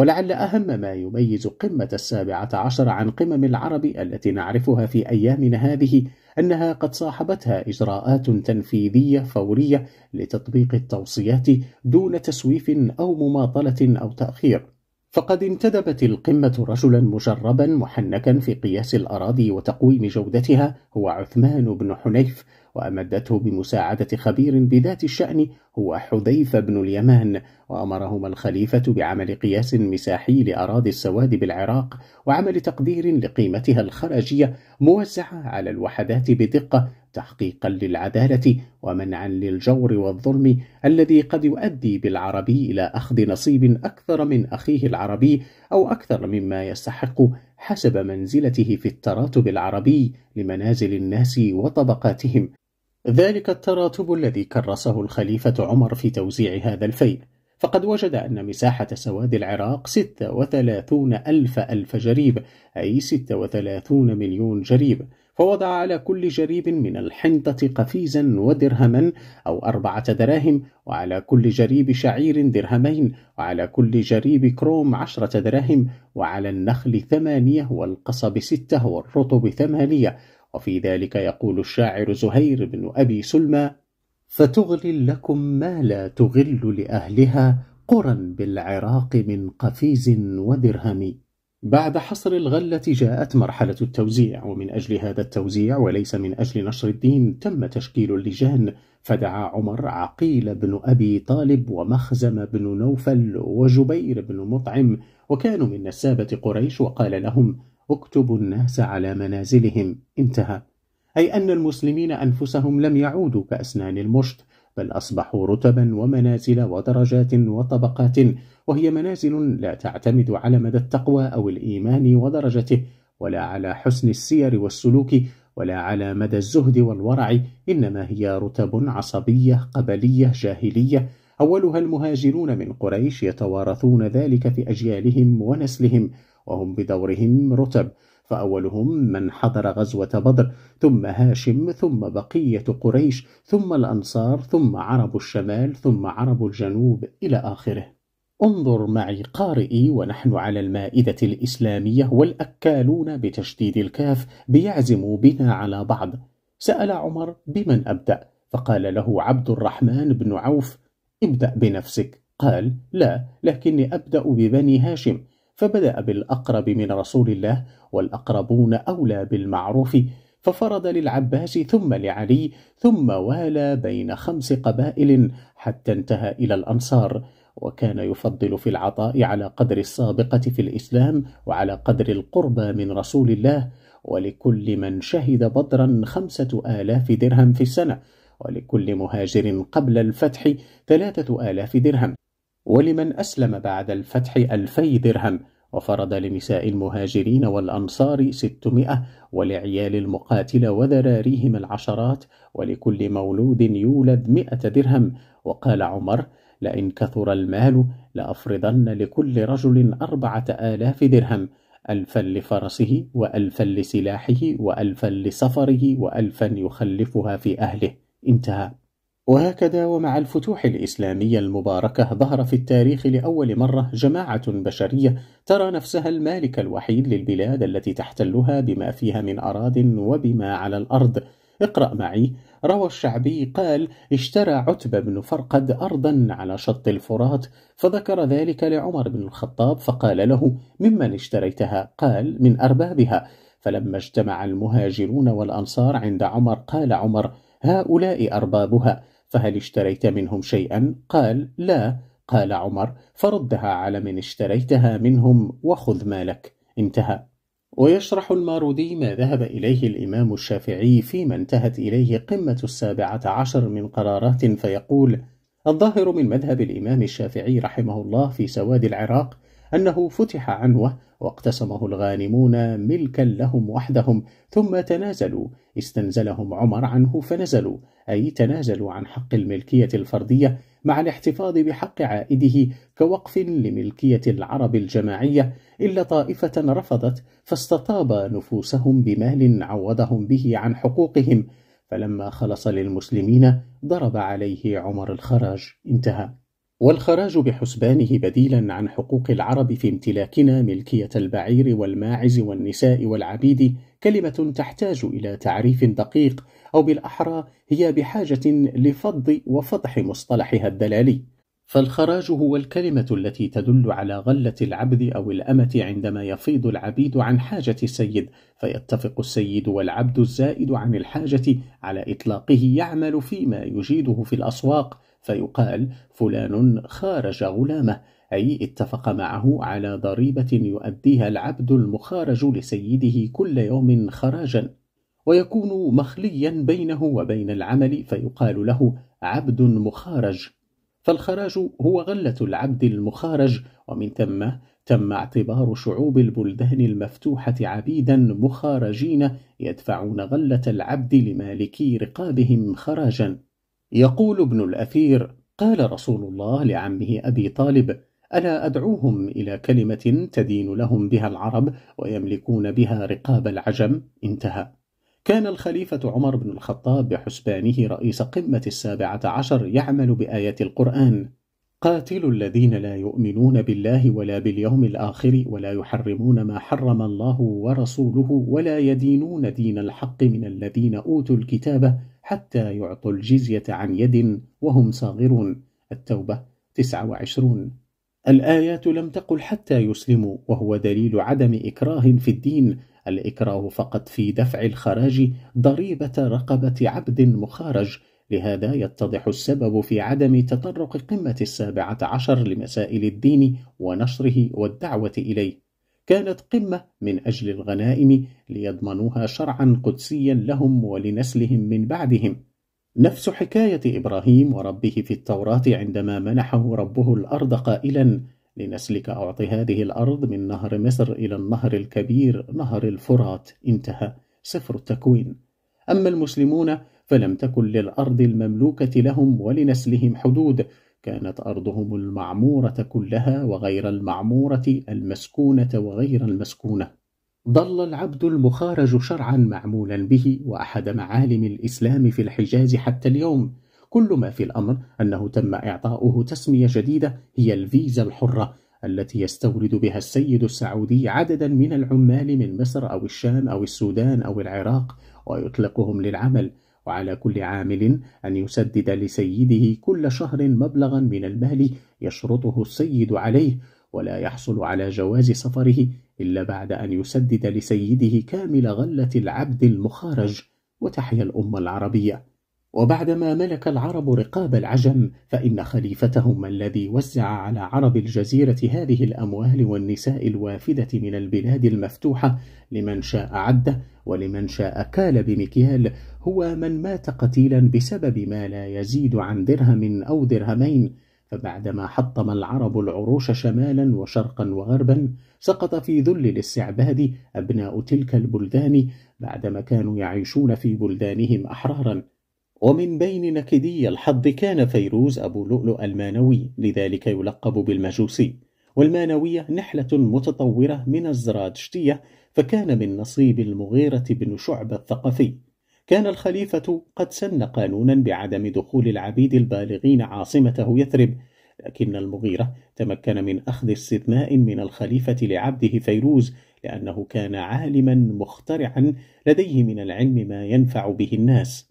ولعل أهم ما يميز قمة السابعة عشر عن قمم العرب التي نعرفها في أيامنا هذه أنها قد صاحبتها إجراءات تنفيذية فورية لتطبيق التوصيات دون تسويف أو مماطلة أو تأخير فقد انتدبت القمة رجلا مجربا محنكا في قياس الأراضي وتقويم جودتها هو عثمان بن حنيف وأمدته بمساعدة خبير بذات الشأن هو حذيفة بن اليمان وأمرهما الخليفة بعمل قياس مساحي لأراضي السواد بالعراق وعمل تقدير لقيمتها الخراجية موزعة على الوحدات بدقة تحقيقا للعدالة ومنعا للجور والظلم الذي قد يؤدي بالعربي إلى أخذ نصيب أكثر من أخيه العربي أو أكثر مما يستحق حسب منزلته في التراتب العربي لمنازل الناس وطبقاتهم ذلك التراتب الذي كرسه الخليفة عمر في توزيع هذا الفيل فقد وجد أن مساحة سواد العراق 36 ألف ألف جريب أي 36 مليون جريب فوضع على كل جريب من الحنطة قفيزا ودرهما أو أربعة دراهم وعلى كل جريب شعير درهمين وعلى كل جريب كروم عشرة دراهم وعلى النخل ثمانية والقصب ستة والرطب ثمانية وفي ذلك يقول الشاعر زهير بن أبي سلمى فتغلل لكم ما لا تغل لأهلها قرى بالعراق من قفيز ودرهم بعد حصر الغلة جاءت مرحلة التوزيع ومن أجل هذا التوزيع وليس من أجل نشر الدين تم تشكيل اللجان فدعا عمر عقيل بن أبي طالب ومخزم بن نوفل وجبير بن مطعم وكانوا من نسابة قريش وقال لهم اكتبوا الناس على منازلهم انتهى أي أن المسلمين أنفسهم لم يعودوا كأسنان المشط بل أصبحوا رتبا ومنازل ودرجات وطبقات وهي منازل لا تعتمد على مدى التقوى أو الإيمان ودرجته ولا على حسن السير والسلوك ولا على مدى الزهد والورع إنما هي رتب عصبية قبلية جاهلية أولها المهاجرون من قريش يتوارثون ذلك في أجيالهم ونسلهم وهم بدورهم رتب فأولهم من حضر غزوة بدر ثم هاشم ثم بقية قريش ثم الأنصار ثم عرب الشمال ثم عرب الجنوب إلى آخره انظر معي قارئي ونحن على المائدة الإسلامية والأكالون بتشديد الكاف بيعزموا بنا على بعض سأل عمر بمن أبدأ فقال له عبد الرحمن بن عوف ابدأ بنفسك قال لا لكني أبدأ ببني هاشم فبدأ بالأقرب من رسول الله والأقربون أولى بالمعروف ففرض للعباس ثم لعلي ثم والى بين خمس قبائل حتى انتهى إلى الأنصار وكان يفضل في العطاء على قدر السابقة في الإسلام وعلى قدر القربى من رسول الله ولكل من شهد بدرا خمسة آلاف درهم في السنة ولكل مهاجر قبل الفتح ثلاثة آلاف درهم ولمن أسلم بعد الفتح ألفي درهم وفرض لنساء المهاجرين والأنصار ستمائة ولعيال المقاتل وذراريهم العشرات ولكل مولود يولد مائة درهم وقال عمر لئن كثر المال لأفرضن لكل رجل أربعة آلاف درهم ألفا لفرسه وألفا لسلاحه وألفا لسفره وألفا يخلفها في أهله انتهى وهكذا ومع الفتوح الإسلامية المباركة ظهر في التاريخ لأول مرة جماعة بشرية ترى نفسها المالك الوحيد للبلاد التي تحتلها بما فيها من أراض وبما على الأرض اقرأ معي روى الشعبي قال اشترى عتبة بن فرقد أرضا على شط الفرات فذكر ذلك لعمر بن الخطاب فقال له ممن اشتريتها قال من أربابها فلما اجتمع المهاجرون والأنصار عند عمر قال عمر هؤلاء أربابها فهل اشتريت منهم شيئا؟ قال لا قال عمر فردها على من اشتريتها منهم وخذ مالك انتهى ويشرح المارودي ما ذهب إليه الإمام الشافعي فيما انتهت إليه قمة السابعة عشر من قرارات فيقول الظاهر من مذهب الإمام الشافعي رحمه الله في سواد العراق أنه فتح عنوه واقتسمه الغانمون ملكا لهم وحدهم ثم تنازلوا استنزلهم عمر عنه فنزلوا أي تنازلوا عن حق الملكية الفردية مع الاحتفاظ بحق عائده كوقف لملكية العرب الجماعية إلا طائفة رفضت فاستطاب نفوسهم بمال عوضهم به عن حقوقهم فلما خلص للمسلمين ضرب عليه عمر الخراج انتهى والخراج بحسبانه بديلا عن حقوق العرب في امتلاكنا ملكيه البعير والماعز والنساء والعبيد كلمه تحتاج الى تعريف دقيق او بالاحرى هي بحاجه لفض وفضح مصطلحها الدلالي فالخراج هو الكلمه التي تدل على غله العبد او الامه عندما يفيض العبيد عن حاجه السيد فيتفق السيد والعبد الزائد عن الحاجه على اطلاقه يعمل فيما يجيده في الاسواق فيقال فلان خارج غلامه أي اتفق معه على ضريبة يؤديها العبد المخارج لسيده كل يوم خراجا ويكون مخليا بينه وبين العمل فيقال له عبد مخارج فالخراج هو غلة العبد المخارج ومن ثم تم اعتبار شعوب البلدان المفتوحة عبيدا مخارجين يدفعون غلة العبد لمالكي رقابهم خراجا يقول ابن الأثير قال رسول الله لعمه أبي طالب ألا أدعوهم إلى كلمة تدين لهم بها العرب ويملكون بها رقاب العجم انتهى كان الخليفة عمر بن الخطاب بحسبانه رئيس قمة السابعة عشر يعمل بآية القرآن قاتلوا الذين لا يؤمنون بالله ولا باليوم الآخر ولا يحرمون ما حرم الله ورسوله ولا يدينون دين الحق من الذين أوتوا الكتاب حتى يعطوا الجزية عن يد وهم صاغرون التوبة 29 الآيات لم تقل حتى يسلموا وهو دليل عدم إكراه في الدين الإكراه فقط في دفع الخراج ضريبة رقبة عبد مخارج لهذا يتضح السبب في عدم تطرق قمة السابعة عشر لمسائل الدين ونشره والدعوة إليه كانت قمة من أجل الغنائم ليضمنوها شرعا قدسيا لهم ولنسلهم من بعدهم نفس حكاية إبراهيم وربه في التوراة عندما منحه ربه الأرض قائلا لنسلك أعط هذه الأرض من نهر مصر إلى النهر الكبير نهر الفرات انتهى سفر التكوين أما المسلمون فلم تكن للأرض المملوكة لهم ولنسلهم حدود كانت أرضهم المعمورة كلها وغير المعمورة المسكونة وغير المسكونة ظل العبد المخارج شرعا معمولا به وأحد معالم الإسلام في الحجاز حتى اليوم كل ما في الأمر أنه تم إعطاؤه تسمية جديدة هي الفيزا الحرة التي يستورد بها السيد السعودي عددا من العمال من مصر أو الشام أو السودان أو العراق ويطلقهم للعمل وعلى كل عامل أن يسدد لسيده كل شهر مبلغا من المال يشرطه السيد عليه ولا يحصل على جواز سفره إلا بعد أن يسدد لسيده كامل غلة العبد المخارج وتحيا الأمة العربية وبعدما ملك العرب رقاب العجم فإن خليفتهم الذي وزع على عرب الجزيرة هذه الأموال والنساء الوافدة من البلاد المفتوحة لمن شاء عده ولمن شاء كال بمكيال هو من مات قتيلا بسبب ما لا يزيد عن درهم أو درهمين فبعدما حطم العرب العروش شمالا وشرقا وغربا سقط في ذل الاستعباد أبناء تلك البلدان بعدما كانوا يعيشون في بلدانهم أحرارا ومن بين نكدي الحظ كان فيروز أبو لؤلؤ المانوي لذلك يلقب بالمجوسي والمانوية نحلة متطورة من الزرادشتية فكان من نصيب المغيرة بن شعبة الثقفي كان الخليفة قد سن قانونا بعدم دخول العبيد البالغين عاصمته يثرب لكن المغيرة تمكن من أخذ استثناء من الخليفة لعبده فيروز لأنه كان عالما مخترعا لديه من العلم ما ينفع به الناس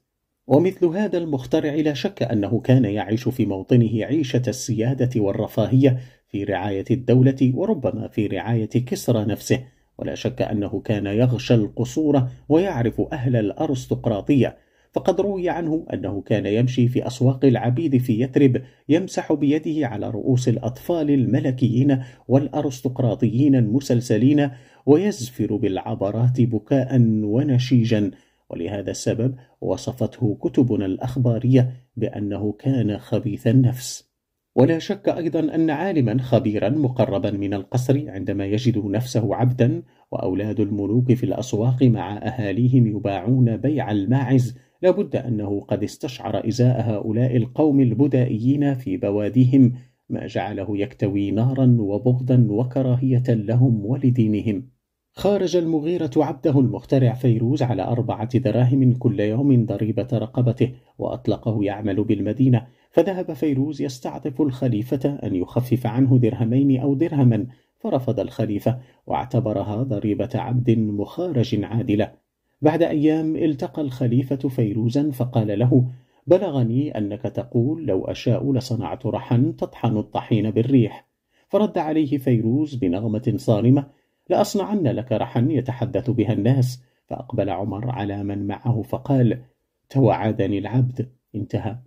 ومثل هذا المخترع لا شك أنه كان يعيش في موطنه عيشة السيادة والرفاهية في رعاية الدولة وربما في رعاية كسرى نفسه ولا شك أنه كان يغشى القصور ويعرف أهل الأرستقراطية فقد روي عنه أنه كان يمشي في أسواق العبيد في يثرب يمسح بيده على رؤوس الأطفال الملكيين والأرستقراطيين المسلسلين ويزفر بالعبرات بكاء ونشيجا ولهذا السبب وصفته كتبنا الأخبارية بأنه كان خبيث النفس ولا شك أيضا أن عالما خبيرا مقربا من القصر عندما يجد نفسه عبدا وأولاد الملوك في الأسواق مع أهاليهم يباعون بيع الماعز لابد أنه قد استشعر إزاء هؤلاء القوم البدائيين في بواديهم ما جعله يكتوي نارا وبغضا وكراهية لهم ولدينهم خارج المغيرة عبده المخترع فيروز على أربعة دراهم كل يوم ضريبة رقبته وأطلقه يعمل بالمدينة فذهب فيروز يستعطف الخليفة أن يخفف عنه درهمين أو درهما فرفض الخليفة واعتبرها ضريبة عبد مخارج عادلة بعد أيام التقى الخليفة فيروزا فقال له بلغني أنك تقول لو أشاء لصنعت رحا تطحن الطحين بالريح فرد عليه فيروز بنغمة صارمة لأصنعن لك رحا يتحدث بها الناس فأقبل عمر على من معه فقال توعدني العبد انتهى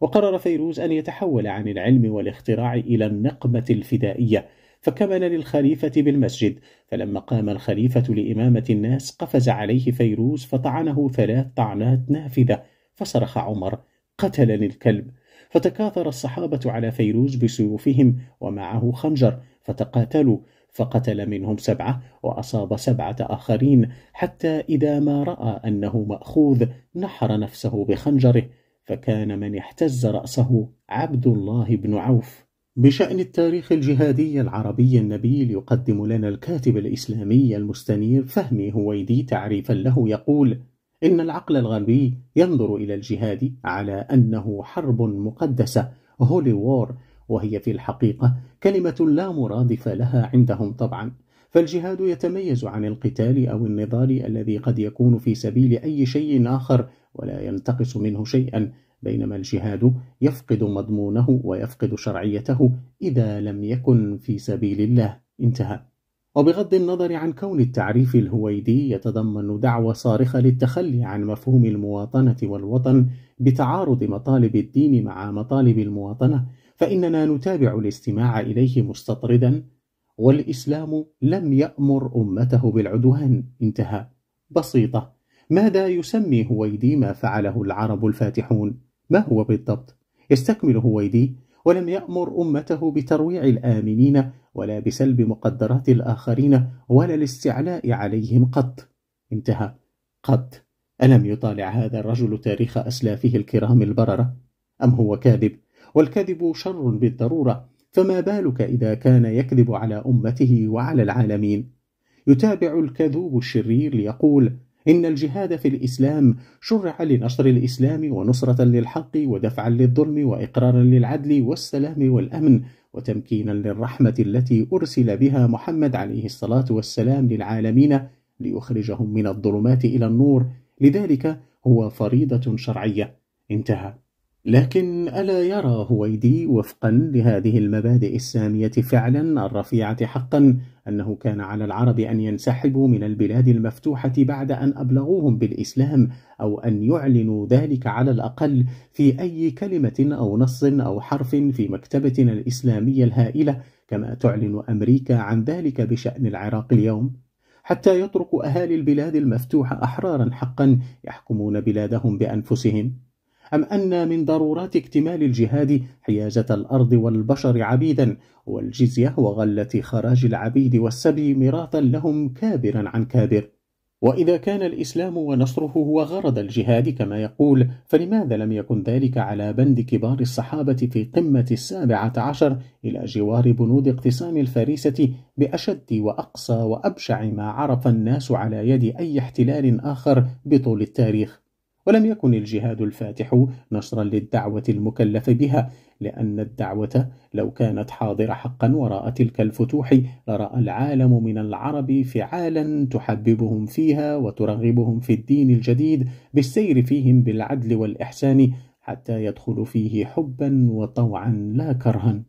وقرر فيروز أن يتحول عن العلم والاختراع إلى النقمة الفدائية فكمن للخليفة بالمسجد فلما قام الخليفة لإمامة الناس قفز عليه فيروز فطعنه ثلاث طعنات نافذة فصرخ عمر قتلني الكلب فتكاثر الصحابة على فيروز بسيوفهم ومعه خنجر فتقاتلوا فقتل منهم سبعة وأصاب سبعة آخرين حتى إذا ما رأى أنه مأخوذ نحر نفسه بخنجره فكان من احتز رأسه عبد الله بن عوف بشأن التاريخ الجهادي العربي النبيل يقدم لنا الكاتب الإسلامي المستنير فهمي هويدي تعريفا له يقول إن العقل الغربي ينظر إلى الجهاد على أنه حرب مقدسة هولي وور وهي في الحقيقة كلمة لا مرادف لها عندهم طبعا فالجهاد يتميز عن القتال أو النضال الذي قد يكون في سبيل أي شيء آخر ولا ينتقص منه شيئا بينما الجهاد يفقد مضمونه ويفقد شرعيته إذا لم يكن في سبيل الله انتهى وبغض النظر عن كون التعريف الهويدي يتضمن دعوة صارخة للتخلي عن مفهوم المواطنة والوطن بتعارض مطالب الدين مع مطالب المواطنة فإننا نتابع الاستماع إليه مستطردا والإسلام لم يأمر أمته بالعدوان انتهى بسيطة ماذا يسمي هويدي ما فعله العرب الفاتحون؟ ما هو بالضبط؟ يستكمل هويدي ولم يأمر أمته بترويع الآمنين ولا بسلب مقدرات الآخرين ولا الاستعلاء عليهم قط انتهى قط ألم يطالع هذا الرجل تاريخ أسلافه الكرام البررة؟ أم هو كاذب؟ والكذب شر بالضرورة فما بالك إذا كان يكذب على أمته وعلى العالمين يتابع الكذوب الشرير ليقول إن الجهاد في الإسلام شرع لنشر الإسلام ونصرة للحق ودفعا للظلم وإقرارا للعدل والسلام والأمن وتمكينا للرحمة التي أرسل بها محمد عليه الصلاة والسلام للعالمين ليخرجهم من الظلمات إلى النور لذلك هو فريضة شرعية انتهى لكن ألا يرى هويدي وفقا لهذه المبادئ السامية فعلا الرفيعة حقا أنه كان على العرب أن ينسحبوا من البلاد المفتوحة بعد أن أبلغوهم بالإسلام أو أن يعلنوا ذلك على الأقل في أي كلمة أو نص أو حرف في مكتبتنا الإسلامية الهائلة كما تعلن أمريكا عن ذلك بشأن العراق اليوم حتى يترك أهالي البلاد المفتوحة أحرارا حقا يحكمون بلادهم بأنفسهم أم أن من ضرورات اكتمال الجهاد حيازة الأرض والبشر عبيدا والجزية وغلة خراج العبيد والسبي ميراثا لهم كابرا عن كابر وإذا كان الإسلام ونصره هو غرض الجهاد كما يقول فلماذا لم يكن ذلك على بند كبار الصحابة في قمة السابعة عشر إلى جوار بنود اقتسام الفريسة بأشد وأقصى وأبشع ما عرف الناس على يد أي احتلال آخر بطول التاريخ ولم يكن الجهاد الفاتح نشرا للدعوة المكلف بها لأن الدعوة لو كانت حاضرة حقا وراء تلك الفتوح لرأى العالم من العرب فعالا تحببهم فيها وترغبهم في الدين الجديد بالسير فيهم بالعدل والإحسان حتى يدخل فيه حبا وطوعا لا كرها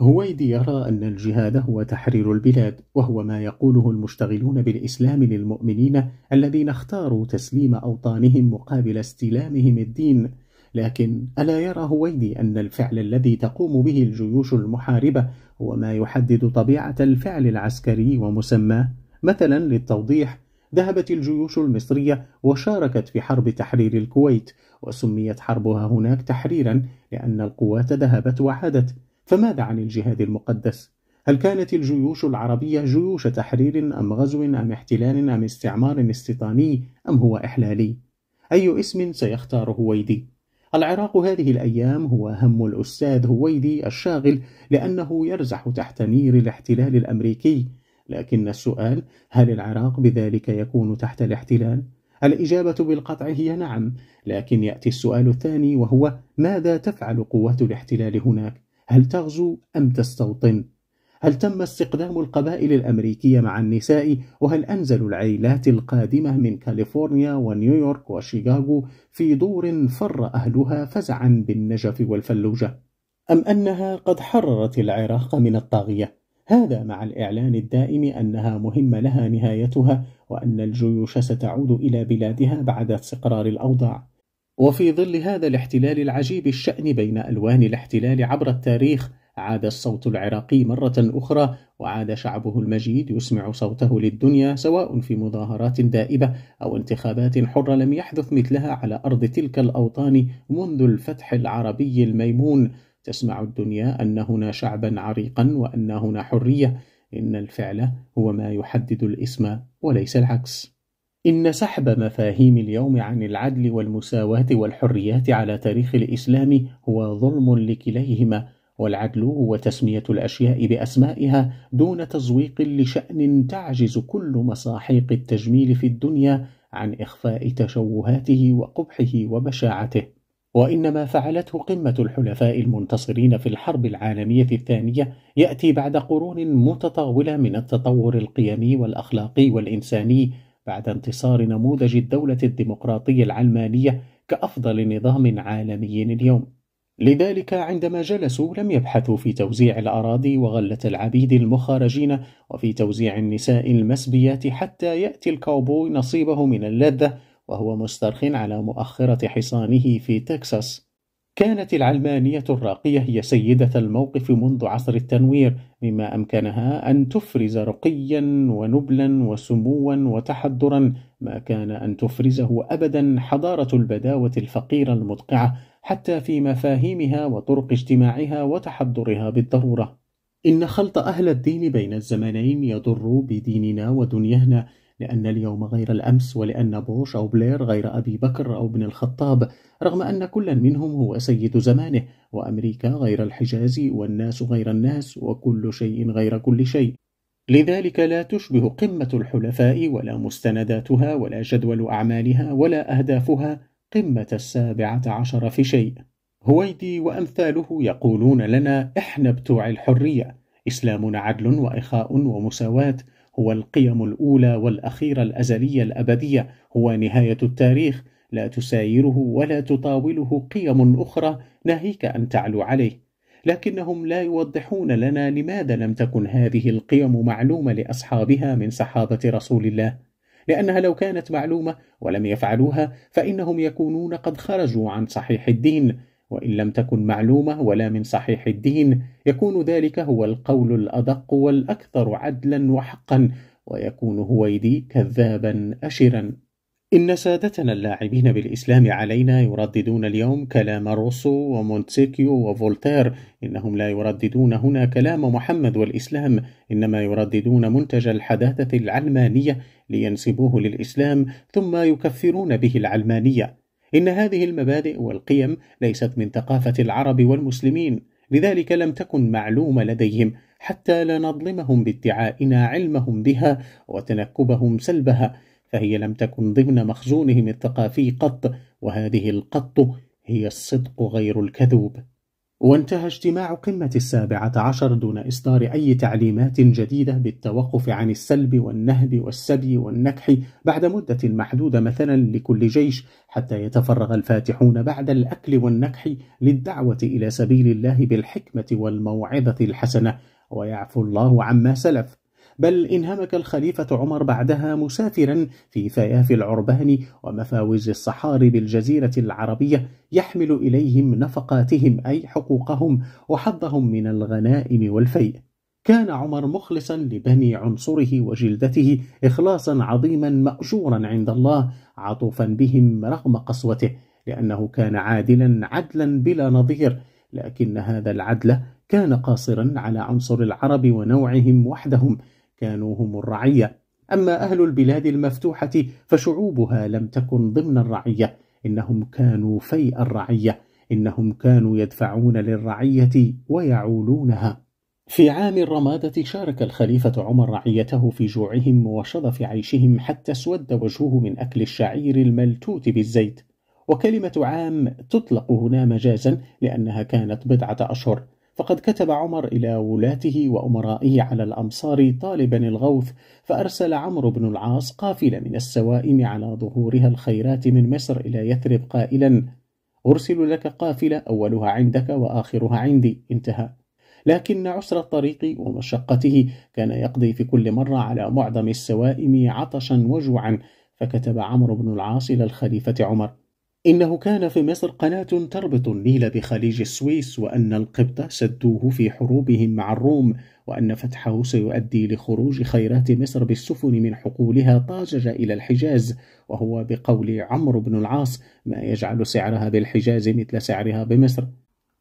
هويدي يرى أن الجهاد هو تحرير البلاد وهو ما يقوله المشتغلون بالإسلام للمؤمنين الذين اختاروا تسليم أوطانهم مقابل استلامهم الدين لكن ألا يرى هويدي أن الفعل الذي تقوم به الجيوش المحاربة هو ما يحدد طبيعة الفعل العسكري ومسماه مثلا للتوضيح ذهبت الجيوش المصرية وشاركت في حرب تحرير الكويت وسميت حربها هناك تحريرا لأن القوات ذهبت وعادت فماذا عن الجهاد المقدس؟ هل كانت الجيوش العربية جيوش تحرير أم غزو أم احتلال أم استعمار استيطاني أم هو إحلالي؟ أي اسم سيختار هويدي؟ العراق هذه الأيام هو هم الأستاذ هويدي الشاغل لأنه يرزح تحت نير الاحتلال الأمريكي لكن السؤال هل العراق بذلك يكون تحت الاحتلال؟ الإجابة بالقطع هي نعم لكن يأتي السؤال الثاني وهو ماذا تفعل قوات الاحتلال هناك؟ هل تغزو أم تستوطن؟ هل تم استقدام القبائل الأمريكية مع النساء وهل أنزل العيلات القادمة من كاليفورنيا ونيويورك وشيكاغو في دور فر أهلها فزعا بالنجف والفلوجة؟ أم أنها قد حررت العراق من الطاغية؟ هذا مع الإعلان الدائم أنها مهمة لها نهايتها وأن الجيوش ستعود إلى بلادها بعد استقرار الأوضاع وفي ظل هذا الاحتلال العجيب الشأن بين ألوان الاحتلال عبر التاريخ عاد الصوت العراقي مرة أخرى وعاد شعبه المجيد يسمع صوته للدنيا سواء في مظاهرات دائبة أو انتخابات حرة لم يحدث مثلها على أرض تلك الأوطان منذ الفتح العربي الميمون تسمع الدنيا أن هنا شعبا عريقا وأن هنا حرية إن الفعل هو ما يحدد الاسم وليس العكس إن سحب مفاهيم اليوم عن العدل والمساواة والحريات على تاريخ الإسلام هو ظلم لكليهما، والعدل هو تسمية الأشياء بأسمائها دون تزويق لشأن تعجز كل مساحيق التجميل في الدنيا عن إخفاء تشوهاته وقبحه وبشاعته. وإن ما فعلته قمة الحلفاء المنتصرين في الحرب العالمية الثانية يأتي بعد قرون متطاولة من التطور القيمي والأخلاقي والإنساني بعد انتصار نموذج الدولة الديمقراطية العلمانية كأفضل نظام عالمي اليوم. لذلك عندما جلسوا لم يبحثوا في توزيع الأراضي وغلة العبيد المخارجين وفي توزيع النساء المسبيات حتى يأتي الكاوبوي نصيبه من اللذة وهو مسترخٍ على مؤخرة حصانه في تكساس. كانت العلمانية الراقية هي سيدة الموقف منذ عصر التنوير، مما أمكنها أن تفرز رقيا ونبلا وسموا وتحضرا ما كان أن تفرزه أبدا حضارة البداوة الفقيرة المدقعة حتى في مفاهيمها وطرق اجتماعها وتحضرها بالضرورة. إن خلط أهل الدين بين الزمنين يضر بديننا ودنيانا لأن اليوم غير الأمس ولأن بوش أو بلير غير أبي بكر أو ابن الخطاب رغم أن كل منهم هو سيد زمانه وأمريكا غير الحجاز والناس غير الناس وكل شيء غير كل شيء لذلك لا تشبه قمة الحلفاء ولا مستنداتها ولا جدول أعمالها ولا أهدافها قمة السابعة عشر في شيء هويدي وأمثاله يقولون لنا إحنا بتوع الحرية إسلامنا عدل وإخاء ومساواة هو القيم الأولى والأخيرة الأزلية الأبدية هو نهاية التاريخ لا تسايره ولا تطاوله قيم أخرى ناهيك أن تعلو عليه لكنهم لا يوضحون لنا لماذا لم تكن هذه القيم معلومة لأصحابها من صحابة رسول الله لأنها لو كانت معلومة ولم يفعلوها فإنهم يكونون قد خرجوا عن صحيح الدين وإن لم تكن معلومة ولا من صحيح الدين يكون ذلك هو القول الأدق والأكثر عدلا وحقا ويكون هويدي كذابا أشرا إن سادتنا اللاعبين بالإسلام علينا يرددون اليوم كلام روسو ومونتسيكيو وفولتير إنهم لا يرددون هنا كلام محمد والإسلام إنما يرددون منتج الحداثة العلمانية لينسبوه للإسلام ثم يكفرون به العلمانية إن هذه المبادئ والقيم ليست من ثقافة العرب والمسلمين، لذلك لم تكن معلومة لديهم حتى لا نظلمهم بادعائنا علمهم بها وتنكبهم سلبها، فهي لم تكن ضمن مخزونهم الثقافي قط، وهذه القط هي الصدق غير الكذوب. وانتهى اجتماع قمة السابعة عشر دون إصدار أي تعليمات جديدة بالتوقف عن السلب والنهب والسبي والنكح بعد مدة محدودة مثلا لكل جيش حتى يتفرغ الفاتحون بعد الأكل والنكح للدعوة إلى سبيل الله بالحكمة والموعظة الحسنة ويعفو الله عما سلف بل انهمك الخليفة عمر بعدها مسافرا في فياف العربان ومفاوز الصحاري بالجزيرة العربية يحمل إليهم نفقاتهم أي حقوقهم وحظهم من الغنائم والفيء كان عمر مخلصا لبني عنصره وجلدته إخلاصا عظيما مأجورا عند الله عطوفا بهم رغم قسوته لأنه كان عادلا عدلا بلا نظير لكن هذا العدل كان قاصرا على عنصر العرب ونوعهم وحدهم كانوا هم الرعية أما أهل البلاد المفتوحة فشعوبها لم تكن ضمن الرعية إنهم كانوا فيء الرعية إنهم كانوا يدفعون للرعية ويعولونها في عام الرمادة شارك الخليفة عمر رعيته في جوعهم وشظف عيشهم حتى اسود وجهه من أكل الشعير الملتوت بالزيت وكلمة عام تطلق هنا مجازا لأنها كانت بضعة أشهر فقد كتب عمر إلى ولاته وأمرائه على الأمصار طالبا الغوث فأرسل عمرو بن العاص قافلة من السوائم على ظهورها الخيرات من مصر إلى يثرب قائلا أرسل لك قافلة أولها عندك وآخرها عندي انتهى لكن عسر الطريق ومشقته كان يقضي في كل مرة على معظم السوائم عطشا وجوعا فكتب عمرو بن العاص إلى الخليفة عمر إنه كان في مصر قناة تربط النيل بخليج السويس وأن القبط سدوه في حروبهم مع الروم وأن فتحه سيؤدي لخروج خيرات مصر بالسفن من حقولها طاجج إلى الحجاز وهو بقول عمرو بن العاص ما يجعل سعرها بالحجاز مثل سعرها بمصر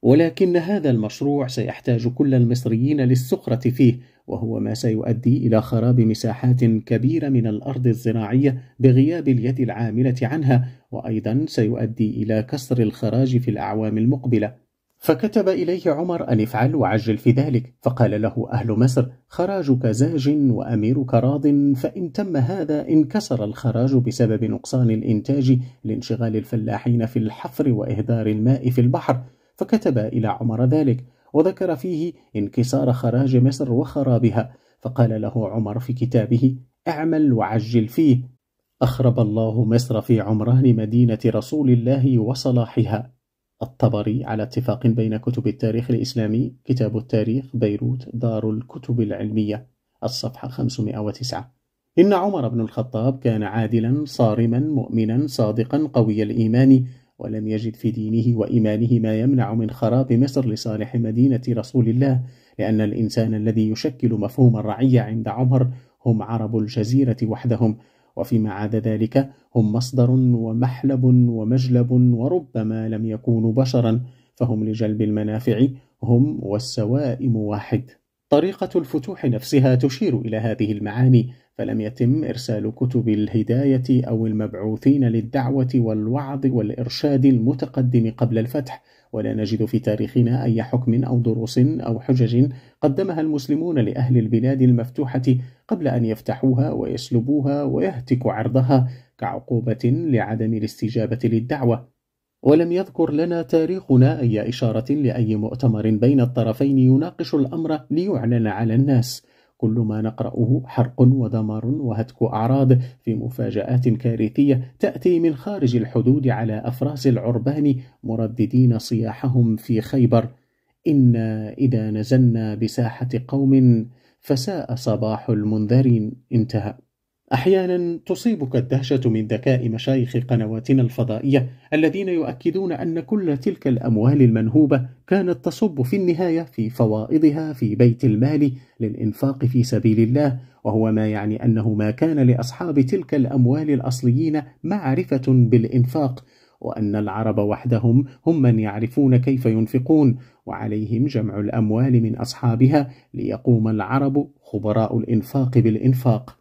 ولكن هذا المشروع سيحتاج كل المصريين للسخرة فيه وهو ما سيؤدي إلى خراب مساحات كبيرة من الأرض الزراعية بغياب اليد العاملة عنها وأيضا سيؤدي إلى كسر الخراج في الأعوام المقبلة فكتب إليه عمر أن افعل وعجل في ذلك فقال له أهل مصر خراجك زاج وأميرك راض فإن تم هذا انكسر الخراج بسبب نقصان الإنتاج لانشغال الفلاحين في الحفر وإهدار الماء في البحر فكتب إلى عمر ذلك وذكر فيه انكسار خراج مصر وخرابها فقال له عمر في كتابه اعمل وعجل فيه أخرب الله مصر في عمران مدينة رسول الله وصلاحها الطبري على اتفاق بين كتب التاريخ الإسلامي كتاب التاريخ بيروت دار الكتب العلمية الصفحة 509 إن عمر بن الخطاب كان عادلا صارما مؤمنا صادقا قوي الإيمان ولم يجد في دينه وإيمانه ما يمنع من خراب مصر لصالح مدينة رسول الله لأن الإنسان الذي يشكل مفهوم الرعية عند عمر هم عرب الجزيرة وحدهم وفيما عدا ذلك هم مصدر ومحلب ومجلب وربما لم يكونوا بشرا فهم لجلب المنافع هم والسوائم واحد طريقة الفتوح نفسها تشير إلى هذه المعاني فلم يتم إرسال كتب الهداية أو المبعوثين للدعوة والوعظ والإرشاد المتقدم قبل الفتح ولا نجد في تاريخنا أي حكم أو دروس أو حجج قدمها المسلمون لأهل البلاد المفتوحة قبل أن يفتحوها ويسلبوها ويهتك عرضها كعقوبة لعدم الاستجابة للدعوة ولم يذكر لنا تاريخنا أي إشارة لأي مؤتمر بين الطرفين يناقش الأمر ليعلن على الناس كل ما نقرأه حرق ودمار وهتك أعراض في مفاجآت كارثية تأتي من خارج الحدود على أفراس العربان مرددين صياحهم في خيبر إنا إذا نزلنا بساحة قوم فساء صباح المنذرين انتهى احيانا تصيبك الدهشه من ذكاء مشايخ قنواتنا الفضائيه الذين يؤكدون ان كل تلك الاموال المنهوبه كانت تصب في النهايه في فوائضها في بيت المال للانفاق في سبيل الله وهو ما يعني انه ما كان لاصحاب تلك الاموال الاصليين معرفه بالانفاق وان العرب وحدهم هم من يعرفون كيف ينفقون وعليهم جمع الاموال من اصحابها ليقوم العرب خبراء الانفاق بالانفاق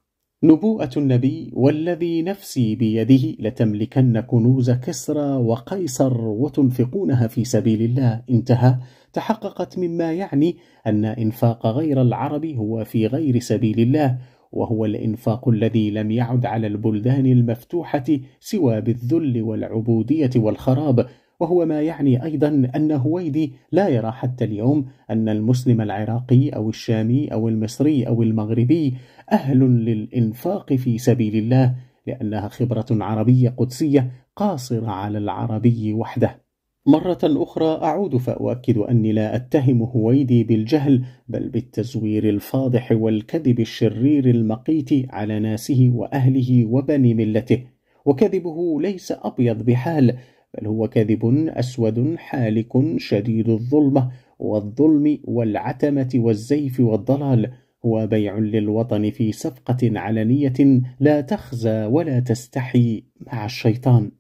نبوءة النبي والذي نفسي بيده لتملكن كنوز كسرى وقيصر وتنفقونها في سبيل الله انتهى تحققت مما يعني أن إنفاق غير العرب هو في غير سبيل الله وهو الإنفاق الذي لم يعد على البلدان المفتوحة سوى بالذل والعبودية والخراب وهو ما يعني أيضا أن هويدي لا يرى حتى اليوم أن المسلم العراقي أو الشامي أو المصري أو المغربي أهل للإنفاق في سبيل الله لأنها خبرة عربية قدسية قاصرة على العربي وحده مرة أخرى أعود فأؤكد أني لا أتهم هويدي بالجهل بل بالتزوير الفاضح والكذب الشرير المقيت على ناسه وأهله وبني ملته وكذبه ليس أبيض بحال بل هو كذب أسود حالك شديد الظلمة والظلم والعتمة والزيف والضلال هو بيع للوطن في صفقة علنية لا تخزى ولا تستحي مع الشيطان